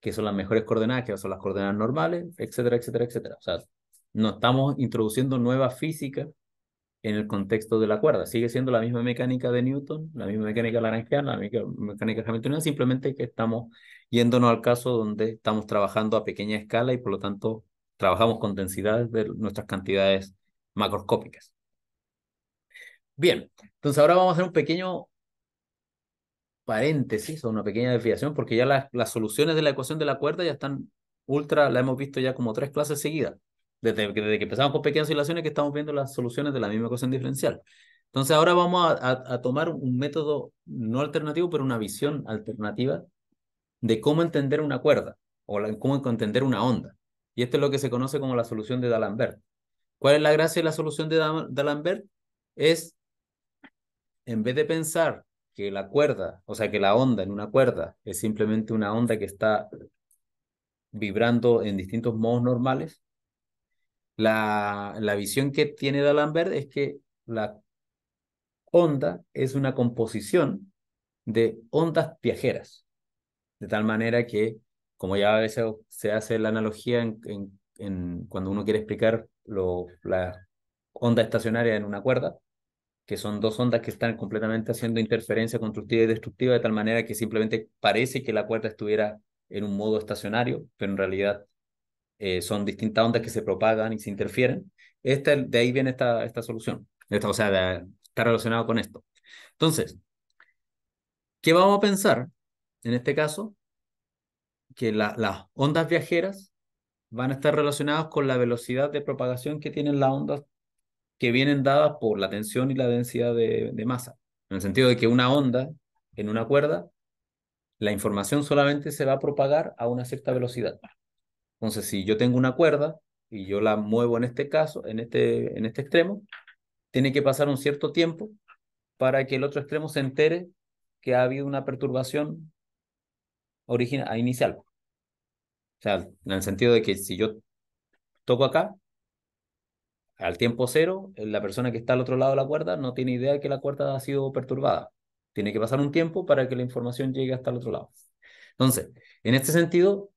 que son las mejores coordenadas, que son las coordenadas normales, etcétera, etcétera, etcétera. O sea, no estamos introduciendo nueva física en el contexto de la cuerda. Sigue siendo la misma mecánica de Newton, la misma mecánica laranjeana, la misma mecánica hamiltoniana, simplemente que estamos yéndonos al caso donde estamos trabajando a pequeña escala y por lo tanto trabajamos con densidades de nuestras cantidades macroscópicas. Bien, entonces ahora vamos a hacer un pequeño paréntesis o una pequeña desviación porque ya las, las soluciones de la ecuación de la cuerda ya están ultra, la hemos visto ya como tres clases seguidas. Desde que, empezamos con pequeñas oscilaciones que estamos viendo las soluciones de la misma ecuación diferencial. Entonces ahora vamos a, tomar un método no alternativo, pero una visión alternativa de cómo entender una cuerda o cómo entender una onda. Y esto es lo que se conoce como la solución de D'Alembert. ¿Cuál es la gracia de la solución de D'Alembert? Es, en vez de pensar que la cuerda, o sea, que la onda en una cuerda es simplemente una onda que está vibrando en distintos modos normales, la, visión que tiene D'Alembert es que la onda es una composición de ondas viajeras, de tal manera que, como ya a veces se hace la analogía en cuando uno quiere explicar lo, la onda estacionaria en una cuerda, que son dos ondas que están completamente haciendo interferencia constructiva y destructiva, de tal manera que simplemente parece que la cuerda estuviera en un modo estacionario, pero en realidad eh, son distintas ondas que se propagan y se interfieren. de ahí viene esta, esta solución. Esta, o sea, está relacionado con esto. Entonces, ¿qué vamos a pensar en este caso? Que las ondas viajeras van a estar relacionadas con la velocidad de propagación que tienen las ondas que vienen dadas por la tensión y la densidad de, de masa. En el sentido de que una onda en una cuerda, la información solamente se va a propagar a una cierta velocidad. Entonces, si yo tengo una cuerda y yo la muevo en este caso, en este, en este extremo, tiene que pasar un cierto tiempo para que el otro extremo se entere que ha habido una perturbación original, inicial. O sea, en el sentido de que si yo toco acá, al tiempo cero, eh, la persona que está al otro lado de la cuerda no tiene idea de que la cuerda ha sido perturbada. Tiene que pasar un tiempo para que la información llegue hasta el otro lado. Entonces, en este sentido,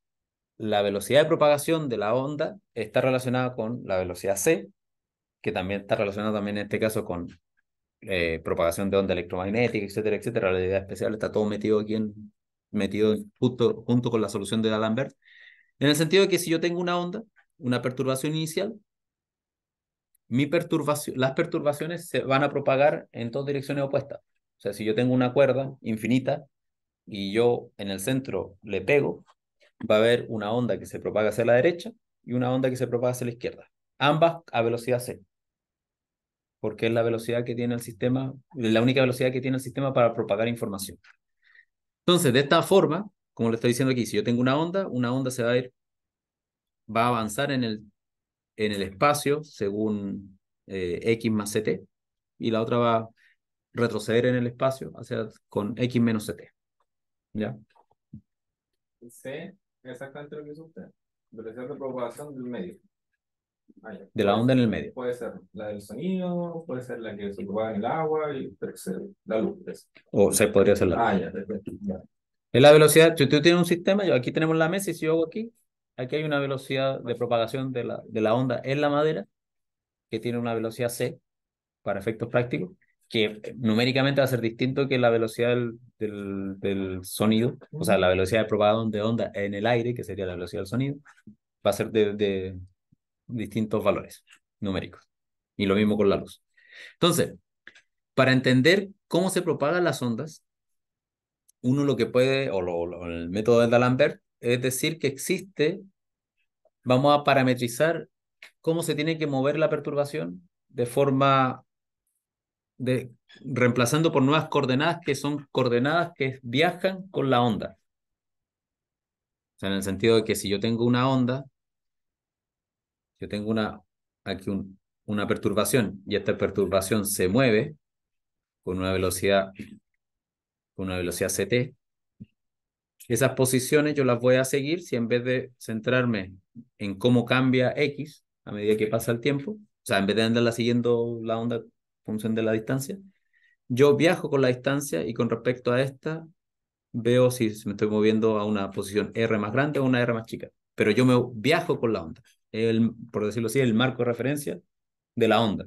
la velocidad de propagación de la onda está relacionada con la velocidad c, que también está relacionada también en este caso con eh, propagación de onda electromagnética, etcétera etcétera. La idea especial está todo metido aquí, metido junto, junto con la solución de D'Alembert, en el sentido de que si yo tengo una onda, una perturbación inicial, mi perturbación, las perturbaciones se van a propagar en dos direcciones opuestas. O sea, si yo tengo una cuerda infinita y yo en el centro le pego, va a haber una onda que se propaga hacia la derecha y una onda que se propaga hacia la izquierda, ambas a velocidad c, porque es la velocidad que tiene el sistema, la única velocidad que tiene el sistema para propagar información. Entonces, de esta forma, como le estoy diciendo aquí, si yo tengo una onda, una onda se va a ir, va a avanzar en el, en el espacio según eh, x más ct, y la otra va a retroceder en el espacio con x menos ct. ¿Ya? C exactamente lo que dice usted. Velocidad de propagación del medio. Ah, de la onda en el medio. Puede ser la del sonido, puede ser la que se propaga en el agua, y la luz. Pues. O se podría ser la luz. Ah, es la velocidad, si usted tiene un sistema, yo aquí tenemos la mesa y si yo hago aquí, aquí hay una velocidad de propagación de la, de la onda en la madera que tiene una velocidad C para efectos prácticos que eh, numéricamente va a ser distinto que la velocidad del, sonido, o sea, la velocidad de propagación de onda en el aire, que sería la velocidad del sonido, va a ser de, distintos valores numéricos. Y lo mismo con la luz. Entonces, para entender cómo se propagan las ondas, uno lo que puede, o el método de D'Alembert, es decir que existe, vamos a parametrizar cómo se tiene que mover la perturbación de forma de, reemplazando por nuevas coordenadas que son coordenadas que viajan con la onda. O sea, en el sentido de que si yo tengo una onda, yo tengo una, aquí una perturbación y esta perturbación se mueve con una velocidad, con una velocidad CT, esas posiciones yo las voy a seguir si en vez de centrarme en cómo cambia X a medida que pasa el tiempo, o sea, en vez de andarla siguiendo la onda función de la distancia. Yo viajo con la distancia y con respecto a esta, veo si me estoy moviendo a una posición R más grande o una R más chica. Pero yo me viajo con la onda. El, por decirlo así, el marco de referencia de la onda.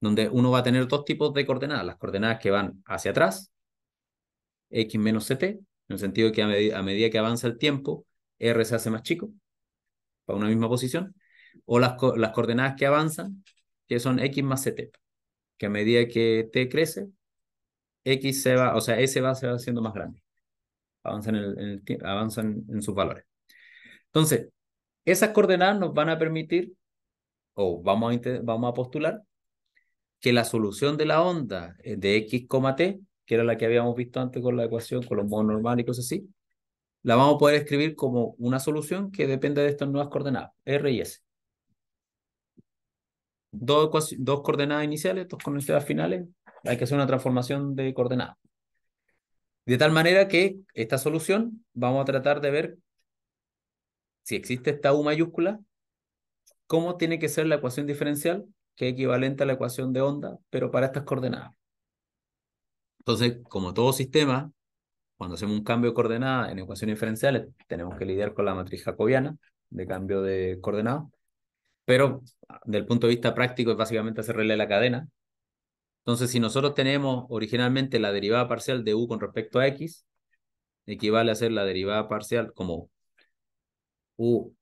Donde uno va a tener dos tipos de coordenadas. Las coordenadas que van hacia atrás, X menos CT, en el sentido que a, medida que avanza el tiempo, R se hace más chico para una misma posición. O las, las coordenadas que avanzan, que son X más CT que a medida que t crece, x se va, o sea, s va, se va haciendo más grande. Avanzan en, el, en sus valores. Entonces, esas coordenadas nos van a permitir, o vamos a, vamos a postular, que la solución de la onda eh, de x, t, que era la que habíamos visto antes con la ecuación, con los modos normales y cosas así, la vamos a poder escribir como una solución que depende de estas nuevas coordenadas, r y s dos, coordenadas iniciales, dos coordenadas finales, hay que hacer una transformación de coordenadas. De tal manera que esta solución vamos a tratar de ver si existe esta U mayúscula, cómo tiene que ser la ecuación diferencial, que es equivalente a la ecuación de onda, pero para estas coordenadas. Entonces, como todo sistema, cuando hacemos un cambio de coordenada en ecuaciones diferenciales, tenemos que lidiar con la matriz jacobiana de cambio de coordenadas. Pero ah, del punto de vista práctico es básicamente hacer de la cadena. Entonces, si nosotros tenemos originalmente la derivada parcial de u con respecto a x, equivale a hacer la derivada parcial como u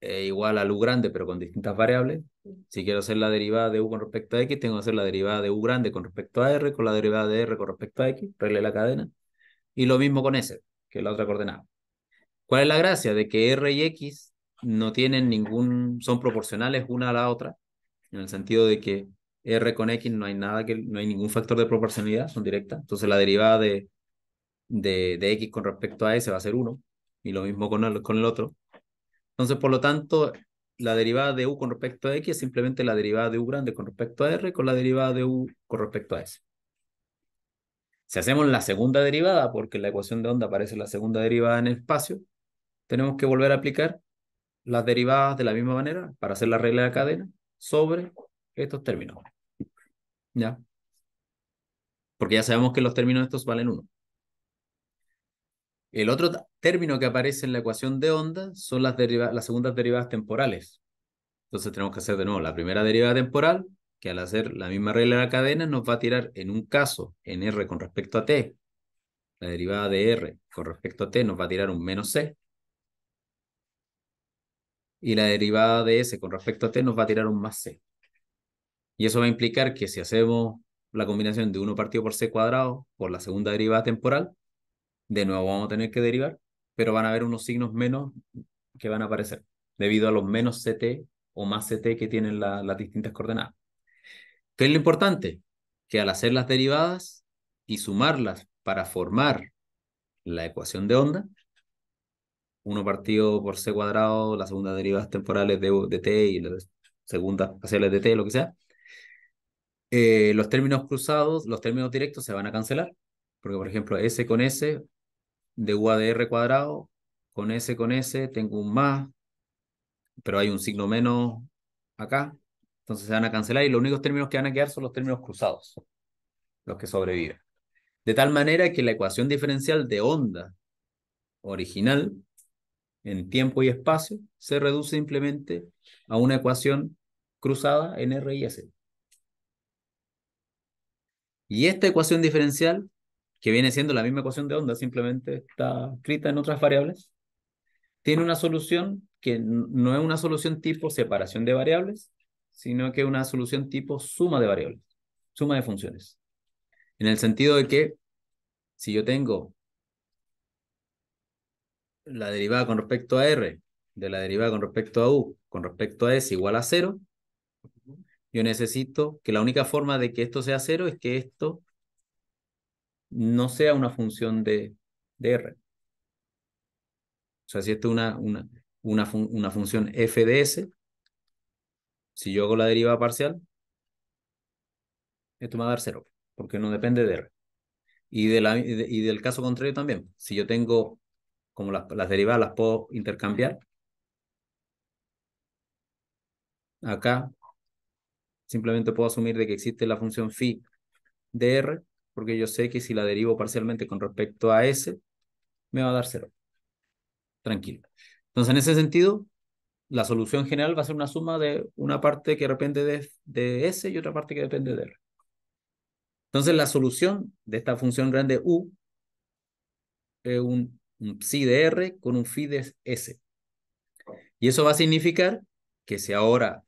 eh, igual a u grande, pero con distintas variables. Si quiero hacer la derivada de u con respecto a x, tengo que hacer la derivada de u grande con respecto a r, con la derivada de r con respecto a x, de la cadena. Y lo mismo con s, que es la otra coordenada. ¿Cuál es la gracia? De que r y x no tienen ningún, son proporcionales una a la otra, en el sentido de que R con X no hay nada que, no hay ningún factor de proporcionalidad, son directas. Entonces la derivada de, de, X con respecto a S va a ser 1, y lo mismo con el, con el otro. Entonces, por lo tanto, la derivada de U con respecto a X es simplemente la derivada de U grande con respecto a R con la derivada de U con respecto a S. Si hacemos la segunda derivada, porque la ecuación de onda aparece la segunda derivada en el espacio, tenemos que volver a aplicar las derivadas de la misma manera para hacer la regla de la cadena sobre estos términos. ¿Ya? Porque ya sabemos que los términos estos valen 1. El otro término que aparece en la ecuación de onda son las, las segundas derivadas temporales. Entonces tenemos que hacer de nuevo la primera derivada temporal, que al hacer la misma regla de la cadena nos va a tirar en un caso, en R con respecto a T, la derivada de R con respecto a T nos va a tirar un menos C, y la derivada de S con respecto a T nos va a tirar un más C. Y eso va a implicar que si hacemos la combinación de 1 partido por C cuadrado por la segunda derivada temporal, de nuevo vamos a tener que derivar, pero van a haber unos signos menos que van a aparecer debido a los menos CT o más CT que tienen las distintas coordenadas. ¿Qué es lo importante? Que al hacer las derivadas y sumarlas para formar la ecuación de onda, uno partido por c cuadrado, las segunda derivadas temporales de, de t y las segundas espaciales de t, lo que sea. Eh, los términos cruzados, los términos directos se van a cancelar, porque por ejemplo S con S de U a de R cuadrado, con S con S tengo un más, pero hay un signo menos acá, entonces se van a cancelar y los únicos términos que van a quedar son los términos cruzados, los que sobreviven. De tal manera que la ecuación diferencial de onda original en tiempo y espacio se reduce simplemente a una ecuación cruzada en R y S. Y esta ecuación diferencial, que viene siendo la misma ecuación de onda, simplemente está escrita en otras variables, tiene una solución que no es una solución tipo separación de variables, sino que es una solución tipo suma de variables, suma de funciones. En el sentido de que si yo tengo la derivada con respecto a R de la derivada con respecto a U con respecto a S igual a cero, yo necesito que la única forma de que esto sea cero es que esto no sea una función de, R. O sea, si esto es una, una, una, función f de S, si yo hago la derivada parcial, esto me va a dar cero, porque no depende de R. Y, y, del caso contrario también. Si yo tengo como las, derivadas las puedo intercambiar. Acá simplemente puedo asumir de que existe la función phi de r, porque yo sé que si la derivo parcialmente con respecto a s, me va a dar cero. Tranquilo. Entonces, en ese sentido, la solución general va a ser una suma de una parte que depende de, de s y otra parte que depende de r. Entonces, la solución de esta función grande u es un un psi de R con un phi de S. Y eso va a significar que si ahora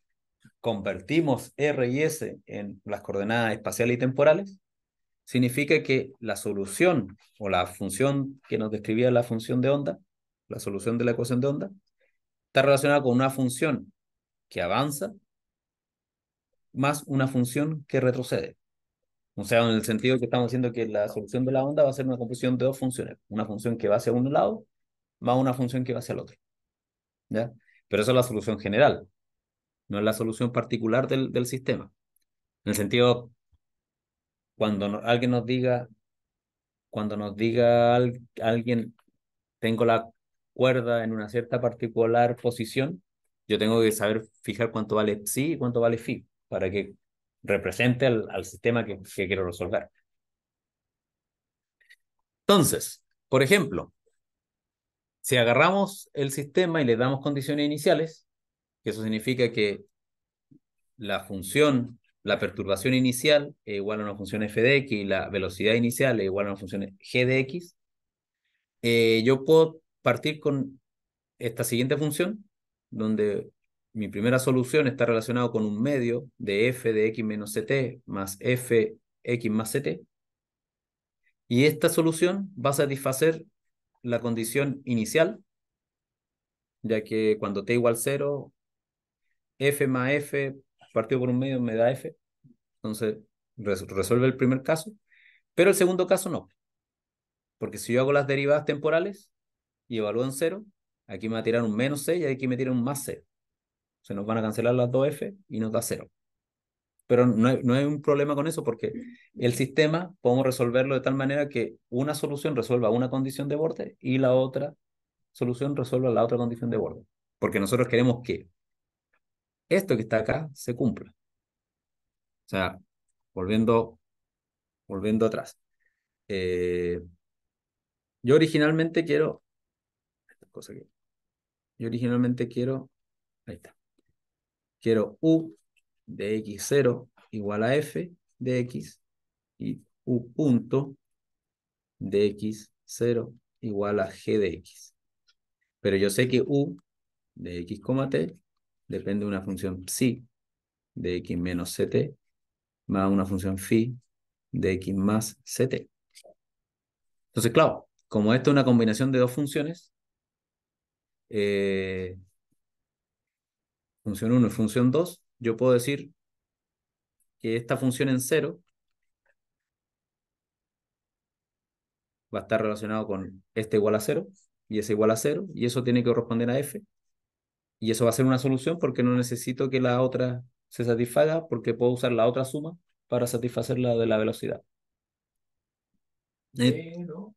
convertimos R y S en las coordenadas espaciales y temporales, significa que la solución o la función que nos describía la función de onda, la solución de la ecuación de onda, está relacionada con una función que avanza más una función que retrocede. O sea, en el sentido que estamos diciendo que la solución de la onda va a ser una composición de dos funciones. Una función que va hacia un lado más una función que va hacia el otro. ¿Ya? Pero esa es la solución general. No es la solución particular del, del sistema. En el sentido, cuando alguien nos diga, cuando nos diga alguien, tengo la cuerda en una cierta particular posición, yo tengo que saber fijar cuánto vale psi y cuánto vale phi para que represente al, sistema que, quiero resolver. Entonces, por ejemplo, si agarramos el sistema y le damos condiciones iniciales, eso significa que la función, la perturbación inicial es igual a una función f de x y la velocidad inicial es igual a una función g de x, eh, yo puedo partir con esta siguiente función, donde mi primera solución está relacionado con un medio de f de x menos ct más f x más ct. Y esta solución va a satisfacer la condición inicial, ya que cuando t igual 0, f más f partido por un medio me da f. Entonces resuelve el primer caso, pero el segundo caso no. Porque si yo hago las derivadas temporales y evalúo en 0, aquí me va a tirar un menos c y aquí me tira un más cero. Se nos van a cancelar las dos F y nos da cero. Pero no hay, un problema con eso porque el sistema podemos resolverlo de tal manera que una solución resuelva una condición de borde y la otra solución resuelva la otra condición de borde. Porque nosotros queremos que esto que está acá se cumpla. O sea, volviendo, volviendo atrás. Eh, yo originalmente quiero. cosa yo originalmente quiero. Ahí está. Quiero u de x0 igual a f de x y u punto de x0 igual a g de x. Pero yo sé que u de x, t depende de una función psi de x menos ct más una función phi de x más ct. Entonces, claro, como esto es una combinación de dos funciones, eh, función 1 y función 2, yo puedo decir que esta función en 0 va a estar relacionado con este igual a 0 y ese igual a 0 y eso tiene que corresponder a f. Y eso va a ser una solución porque no necesito que la otra se satisfaga porque puedo usar la otra suma para satisfacer la de la velocidad. Eh, Pero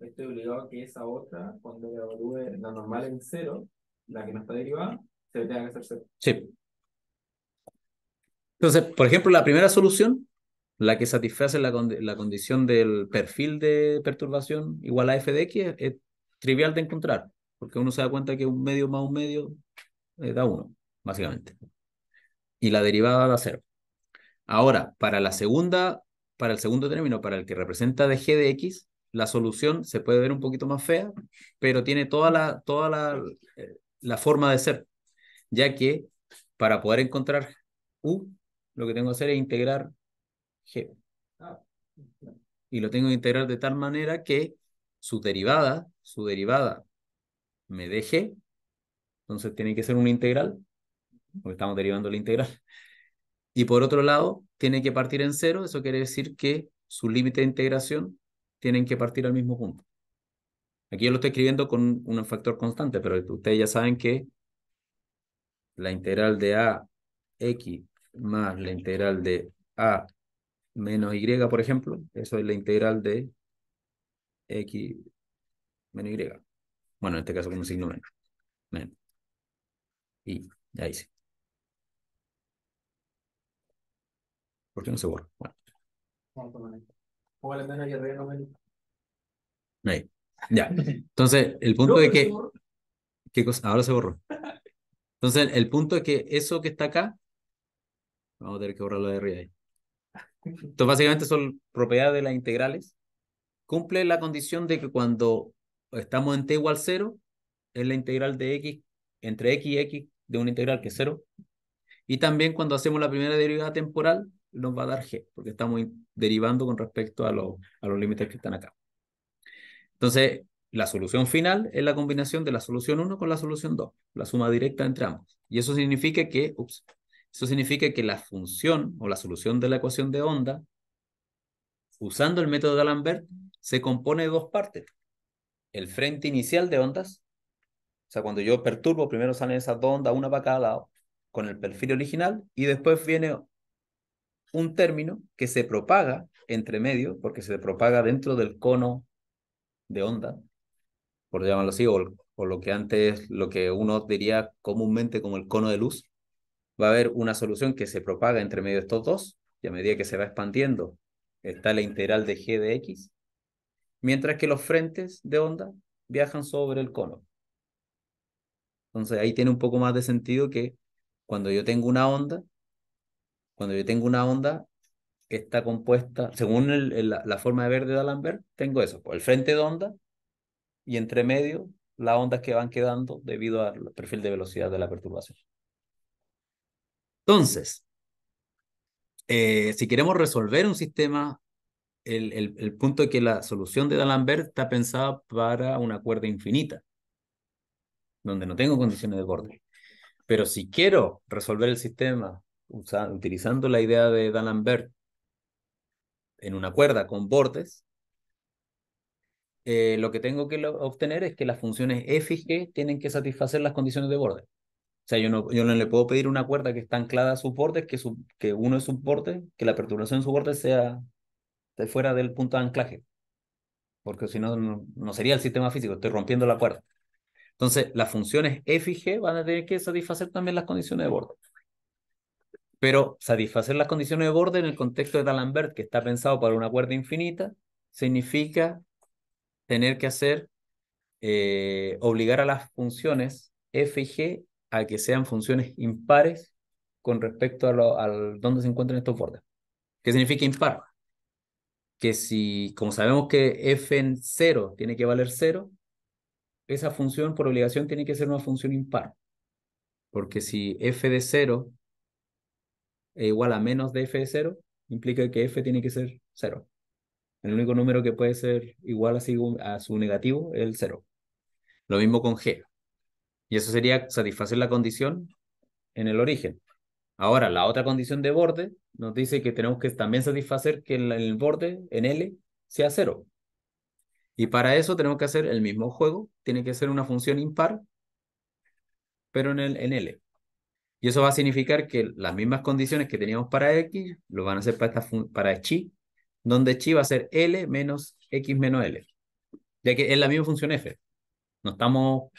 estoy obligado a que esa otra, cuando evalúe la normal en 0, la que no está derivada, se hacer cero. Sí. Entonces, por ejemplo, la primera solución, la que satisface la, condición del perfil de perturbación igual a f de x, es, trivial de encontrar, porque uno se da cuenta que un medio más un medio eh, da uno, básicamente. Y la derivada da cero. Ahora, para la segunda, para el segundo término, para el que representa de g de x, la solución se puede ver un poquito más fea, pero tiene toda la, toda la, eh, la forma de ser ya que para poder encontrar U, lo que tengo que hacer es integrar G. Y lo tengo que integrar de tal manera que su derivada, su derivada me dé G, entonces tiene que ser una integral, porque estamos derivando la integral. Y por otro lado, tiene que partir en cero, eso quiere decir que su límite de integración tienen que partir al mismo punto. Aquí yo lo estoy escribiendo con un factor constante, pero ustedes ya saben que la integral de a x más la integral de a menos y, por ejemplo, eso es la integral de x menos y. Bueno, en este caso con un signo menos. Y ahí sí. ¿Por qué no se borra? Bueno. Ahí. Ya. Entonces, el punto de que... ¿Qué cosa? Ahora se borró. Entonces, el punto es que eso que está acá, vamos a tener que borrarlo de arriba ahí. Entonces, básicamente son propiedades de las integrales. Cumple la condición de que cuando estamos en t igual 0, es la integral de x entre x y x de una integral que es 0. Y también cuando hacemos la primera derivada temporal, nos va a dar g, porque estamos derivando con respecto a, a los límites que están acá. Entonces, la solución final es la combinación de la solución 1 con la solución 2, la suma directa entre ambos. Y eso significa que, eso significa que la función o la solución de la ecuación de onda, usando el método de Lambert, se compone de dos partes. El frente inicial de ondas, o sea, cuando yo perturbo, primero salen esas dos ondas, una para cada lado, con el perfil original, y después viene un término que se propaga entre medio, porque se propaga dentro del cono de onda, por llamarlo así, o, lo que antes, lo que uno diría comúnmente como el cono de luz, va a haber una solución que se propaga entre medio de estos dos, y a medida que se va expandiendo, está la integral de g de x, mientras que los frentes de onda viajan sobre el cono. Entonces ahí tiene un poco más de sentido que cuando yo tengo una onda, cuando yo tengo una onda, que está compuesta, según la forma de verde de D'Alembert, tengo eso, pues, el frente de onda y entre medio las ondas que van quedando debido al perfil de velocidad de la perturbación. Entonces, eh, si queremos resolver un sistema, el, punto es que la solución de D'Alembert está pensada para una cuerda infinita, donde no tengo condiciones de borde. Pero si quiero resolver el sistema utilizando la idea de D'Alembert en una cuerda con bordes, eh, lo que tengo que obtener es que las funciones f y g tienen que satisfacer las condiciones de borde. O sea, yo no, yo no le puedo pedir una cuerda que está anclada a su borde, que, que uno es su bordes, que la perturbación de su borde sea fuera del punto de anclaje. Porque si no, no sería el sistema físico, estoy rompiendo la cuerda. Entonces, las funciones f y g van a tener que satisfacer también las condiciones de borde pero satisfacer las condiciones de borde en el contexto de D'Alembert, que está pensado para una cuerda infinita, significa tener que hacer, eh, obligar a las funciones f y g a que sean funciones impares con respecto a, lo, a donde se encuentran estos bordes. ¿Qué significa impar? Que si, como sabemos que f en 0 tiene que valer 0, esa función por obligación tiene que ser una función impar. Porque si f de 0 es igual a menos de f de 0, implica que f tiene que ser 0. El único número que puede ser igual a su, negativo es el cero. Lo mismo con G. Y eso sería satisfacer la condición en el origen. Ahora, la otra condición de borde nos dice que tenemos que también satisfacer que el, borde en L sea cero. Y para eso tenemos que hacer el mismo juego, tiene que ser una función impar, pero en, el, en L. Y eso va a significar que las mismas condiciones que teníamos para X lo van a hacer para, esta para donde chi va a ser L menos X menos L, ya que es la misma función F. No estamos,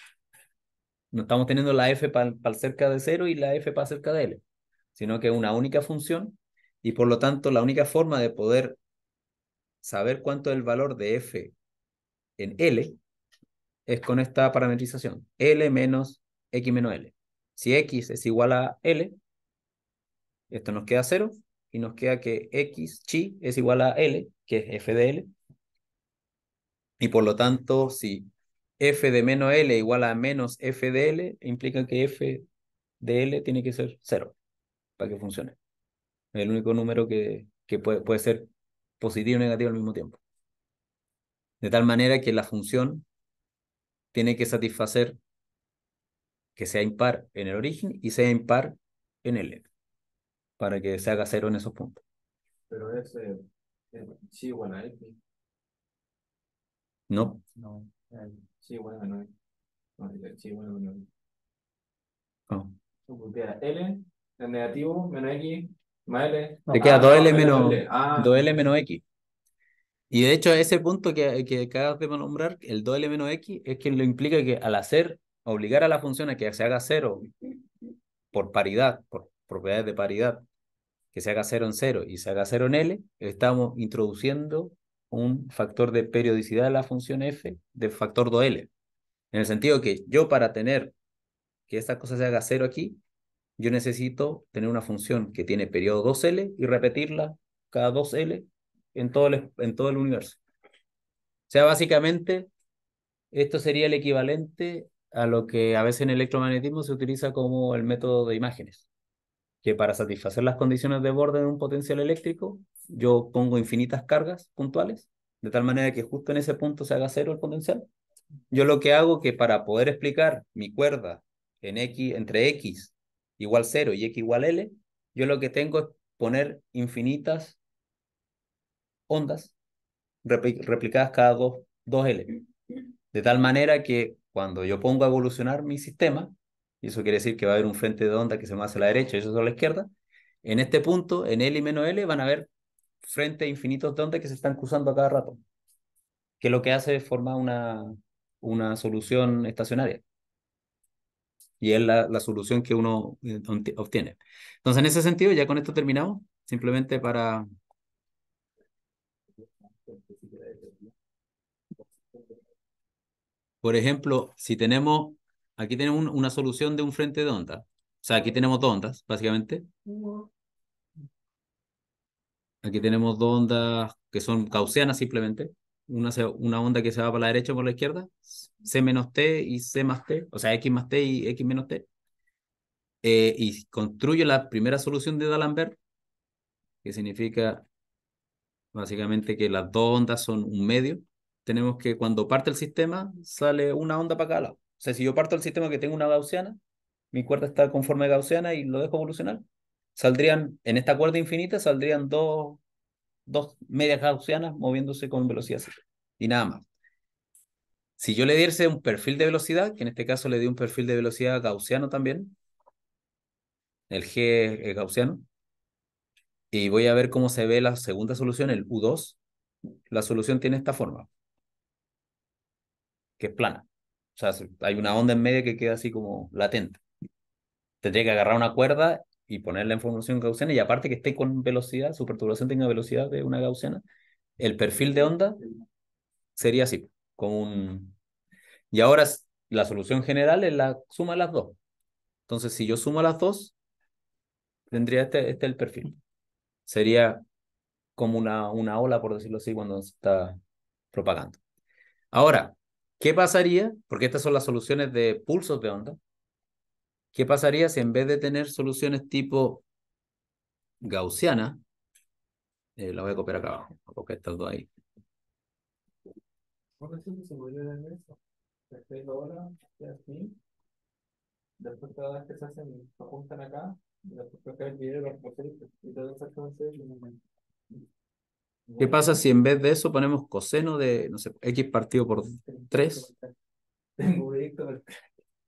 no estamos teniendo la F para cerca de 0 y la F para cerca de L, sino que es una única función y por lo tanto la única forma de poder saber cuánto es el valor de F en L es con esta parametrización, L menos X menos L. Si X es igual a L, esto nos queda 0, y nos queda que X chi es igual a L, que es f de L. Y por lo tanto, si f de menos L igual a menos f de L, implica que f de L tiene que ser cero para que funcione. Es el único número que, que puede, puede ser positivo y negativo al mismo tiempo. De tal manera que la función tiene que satisfacer que sea impar en el origen y sea impar en el L para que se haga cero en esos puntos. Pero ese eh, a x. No. No. X. Eh, no, X. Eh, ah. No. Pues queda L, negativo, menos X, más L. Te queda 2L ah, menos, 2L ah. X. Y de hecho, ese punto que, que acabas de nombrar, el 2L menos X, es que lo implica que al hacer, obligar a la función a que se haga cero por paridad, por propiedades de paridad, que se haga cero en 0 y se haga 0 en L, estamos introduciendo un factor de periodicidad a la función f de factor 2L. En el sentido que yo para tener que esta cosa se haga 0 aquí, yo necesito tener una función que tiene periodo 2L y repetirla cada 2L en todo el, en todo el universo. O sea, básicamente, esto sería el equivalente a lo que a veces en electromagnetismo se utiliza como el método de imágenes que para satisfacer las condiciones de borde de un potencial eléctrico, yo pongo infinitas cargas puntuales, de tal manera que justo en ese punto se haga cero el potencial. Yo lo que hago que para poder explicar mi cuerda en X, entre X igual cero y X igual L, yo lo que tengo es poner infinitas ondas replicadas cada dos l De tal manera que cuando yo pongo a evolucionar mi sistema, y eso quiere decir que va a haber un frente de onda que se mueve hacia la derecha y eso a la izquierda, en este punto, en L y menos L, van a haber frentes infinitos de onda que se están cruzando a cada rato, que lo que hace es formar una, una solución estacionaria. Y es la, la solución que uno eh, obtiene. Entonces, en ese sentido, ya con esto terminamos, simplemente para... Por ejemplo, si tenemos Aquí tenemos una solución de un frente de onda. O sea, aquí tenemos dos ondas, básicamente. Aquí tenemos dos ondas que son gaussianas simplemente. Una, una onda que se va para la derecha o por la izquierda. C menos T y C más T. O sea, X más T y X menos T. Eh, y construye la primera solución de D'Alembert, que significa básicamente que las dos ondas son un medio. Tenemos que cuando parte el sistema, sale una onda para cada lado. O sea, si yo parto el sistema que tengo una gaussiana, mi cuerda está conforme a gaussiana y lo dejo evolucionar, saldrían, en esta cuerda infinita, saldrían dos, dos medias gaussianas moviéndose con velocidad Y nada más. Si yo le diese un perfil de velocidad, que en este caso le di un perfil de velocidad gaussiano también, el G es gaussiano, y voy a ver cómo se ve la segunda solución, el U2, la solución tiene esta forma, que es plana. O sea, hay una onda en media que queda así como latente. Tendría que agarrar una cuerda y ponerla en formación gaussiana y aparte que esté con velocidad, su perturbación tenga velocidad de una gaussiana, el perfil de onda sería así, con un... Y ahora la solución general es la suma de las dos. Entonces, si yo sumo las dos, tendría este, este el perfil. Sería como una, una ola, por decirlo así, cuando se está propagando. Ahora, ¿Qué pasaría? Porque estas son las soluciones de pulsos de onda. ¿Qué pasaría si en vez de tener soluciones tipo gaussiana, eh, la voy a copiar acá abajo, porque estas dos ahí. Después cada vez que se hacen se apuntan acá, y después acá el video la hacer y todo en el momento. ¿Qué pasa si en vez de eso ponemos coseno de, no sé, x partido por 3?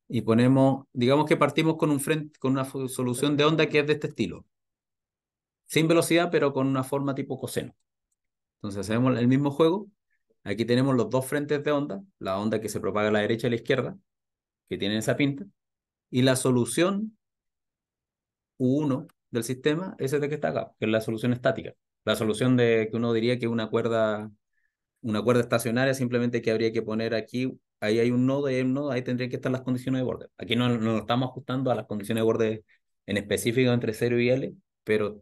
Y ponemos, digamos que partimos con, un frente, con una solución de onda que es de este estilo. Sin velocidad, pero con una forma tipo coseno. Entonces hacemos el mismo juego. Aquí tenemos los dos frentes de onda, la onda que se propaga a la derecha y a la izquierda, que tienen esa pinta. Y la solución U1 del sistema es de que está acá, que es la solución estática la solución de que uno diría que una cuerda, una cuerda estacionaria simplemente que habría que poner aquí, ahí hay un nodo, y hay un nodo, ahí tendrían que estar las condiciones de borde. Aquí no nos estamos ajustando a las condiciones de borde en específico entre 0 y L, pero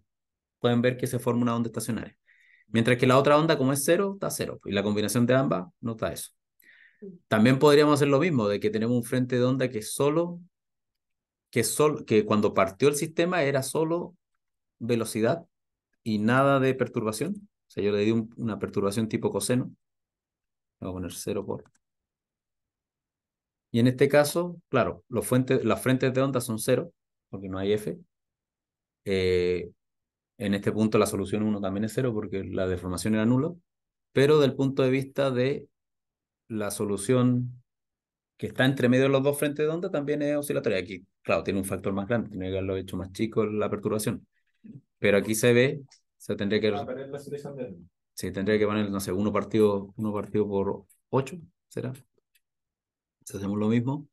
pueden ver que se forma una onda estacionaria. Mientras que la otra onda, como es cero, está cero. Pues, y la combinación de ambas no está eso. También podríamos hacer lo mismo, de que tenemos un frente de onda que solo, que, solo, que cuando partió el sistema era solo velocidad y nada de perturbación. O sea, yo le di una perturbación tipo coseno. Voy a poner 0 por. Y en este caso, claro, los las frentes de onda son 0, porque no hay F. Eh, en este punto la solución 1 también es 0 porque la deformación era nulo, pero del punto de vista de la solución que está entre medio de los dos frentes de onda también es oscilatoria. Aquí, claro, tiene un factor más grande, tiene que haberlo hecho más chico la perturbación. Pero aquí se ve, se tendría que... Ah, tendría que poner, no sé, uno partido, uno partido por ocho, ¿será? Entonces hacemos lo mismo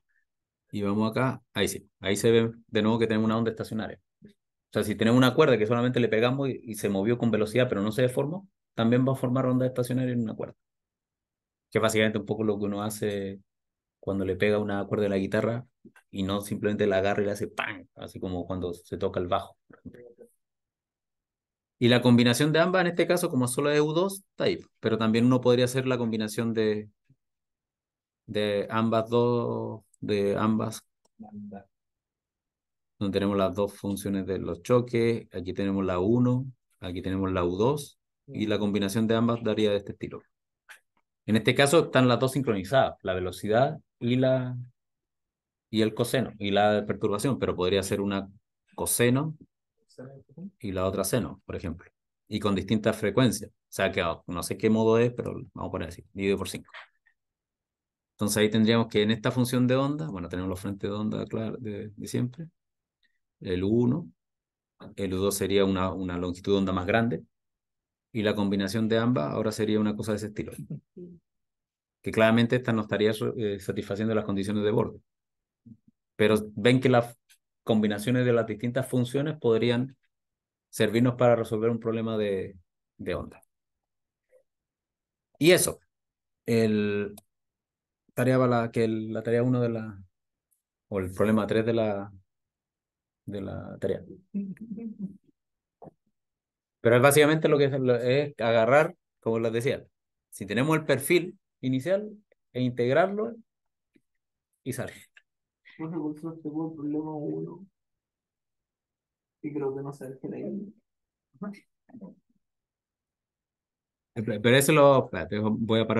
y vamos acá, ahí sí, ahí se ve de nuevo que tenemos una onda estacionaria. O sea, si tenemos una cuerda que solamente le pegamos y, se movió con velocidad pero no se deformó, también va a formar onda estacionaria en una cuerda. Que es básicamente un poco lo que uno hace cuando le pega una cuerda de la guitarra y no simplemente la agarra y le hace ¡pam! Así como cuando se toca el bajo. Y la combinación de ambas, en este caso, como solo de U2, está ahí. Pero también uno podría hacer la combinación de, de ambas dos, de ambas. Donde tenemos las dos funciones de los choques. Aquí tenemos la 1, aquí tenemos la U2. Y la combinación de ambas daría de este estilo. En este caso están las dos sincronizadas, la velocidad y, la, y el coseno, y la perturbación, pero podría ser una coseno y la otra seno, por ejemplo, y con distintas frecuencias. O sea, que oh, no sé qué modo es, pero vamos a poner así, dividido por 5. Entonces ahí tendríamos que en esta función de onda, bueno, tenemos los frentes de onda claro, de, siempre, el U1, el U2 sería una, una longitud de onda más grande, y la combinación de ambas ahora sería una cosa de ese estilo. Que claramente esta no estaría eh, satisfaciendo las condiciones de borde. Pero ven que la combinaciones de las distintas funciones podrían servirnos para resolver un problema de, onda. Y eso, el, tarea la, que la tarea 1 de la, o el problema 3 de la, de la tarea. Pero es básicamente lo que es, es agarrar, como les decía, si tenemos el perfil inicial e integrarlo y sale. No reconstruiste fue el problema uno. Y creo que no sé. qué leí Pero eso lo. Voy a parar.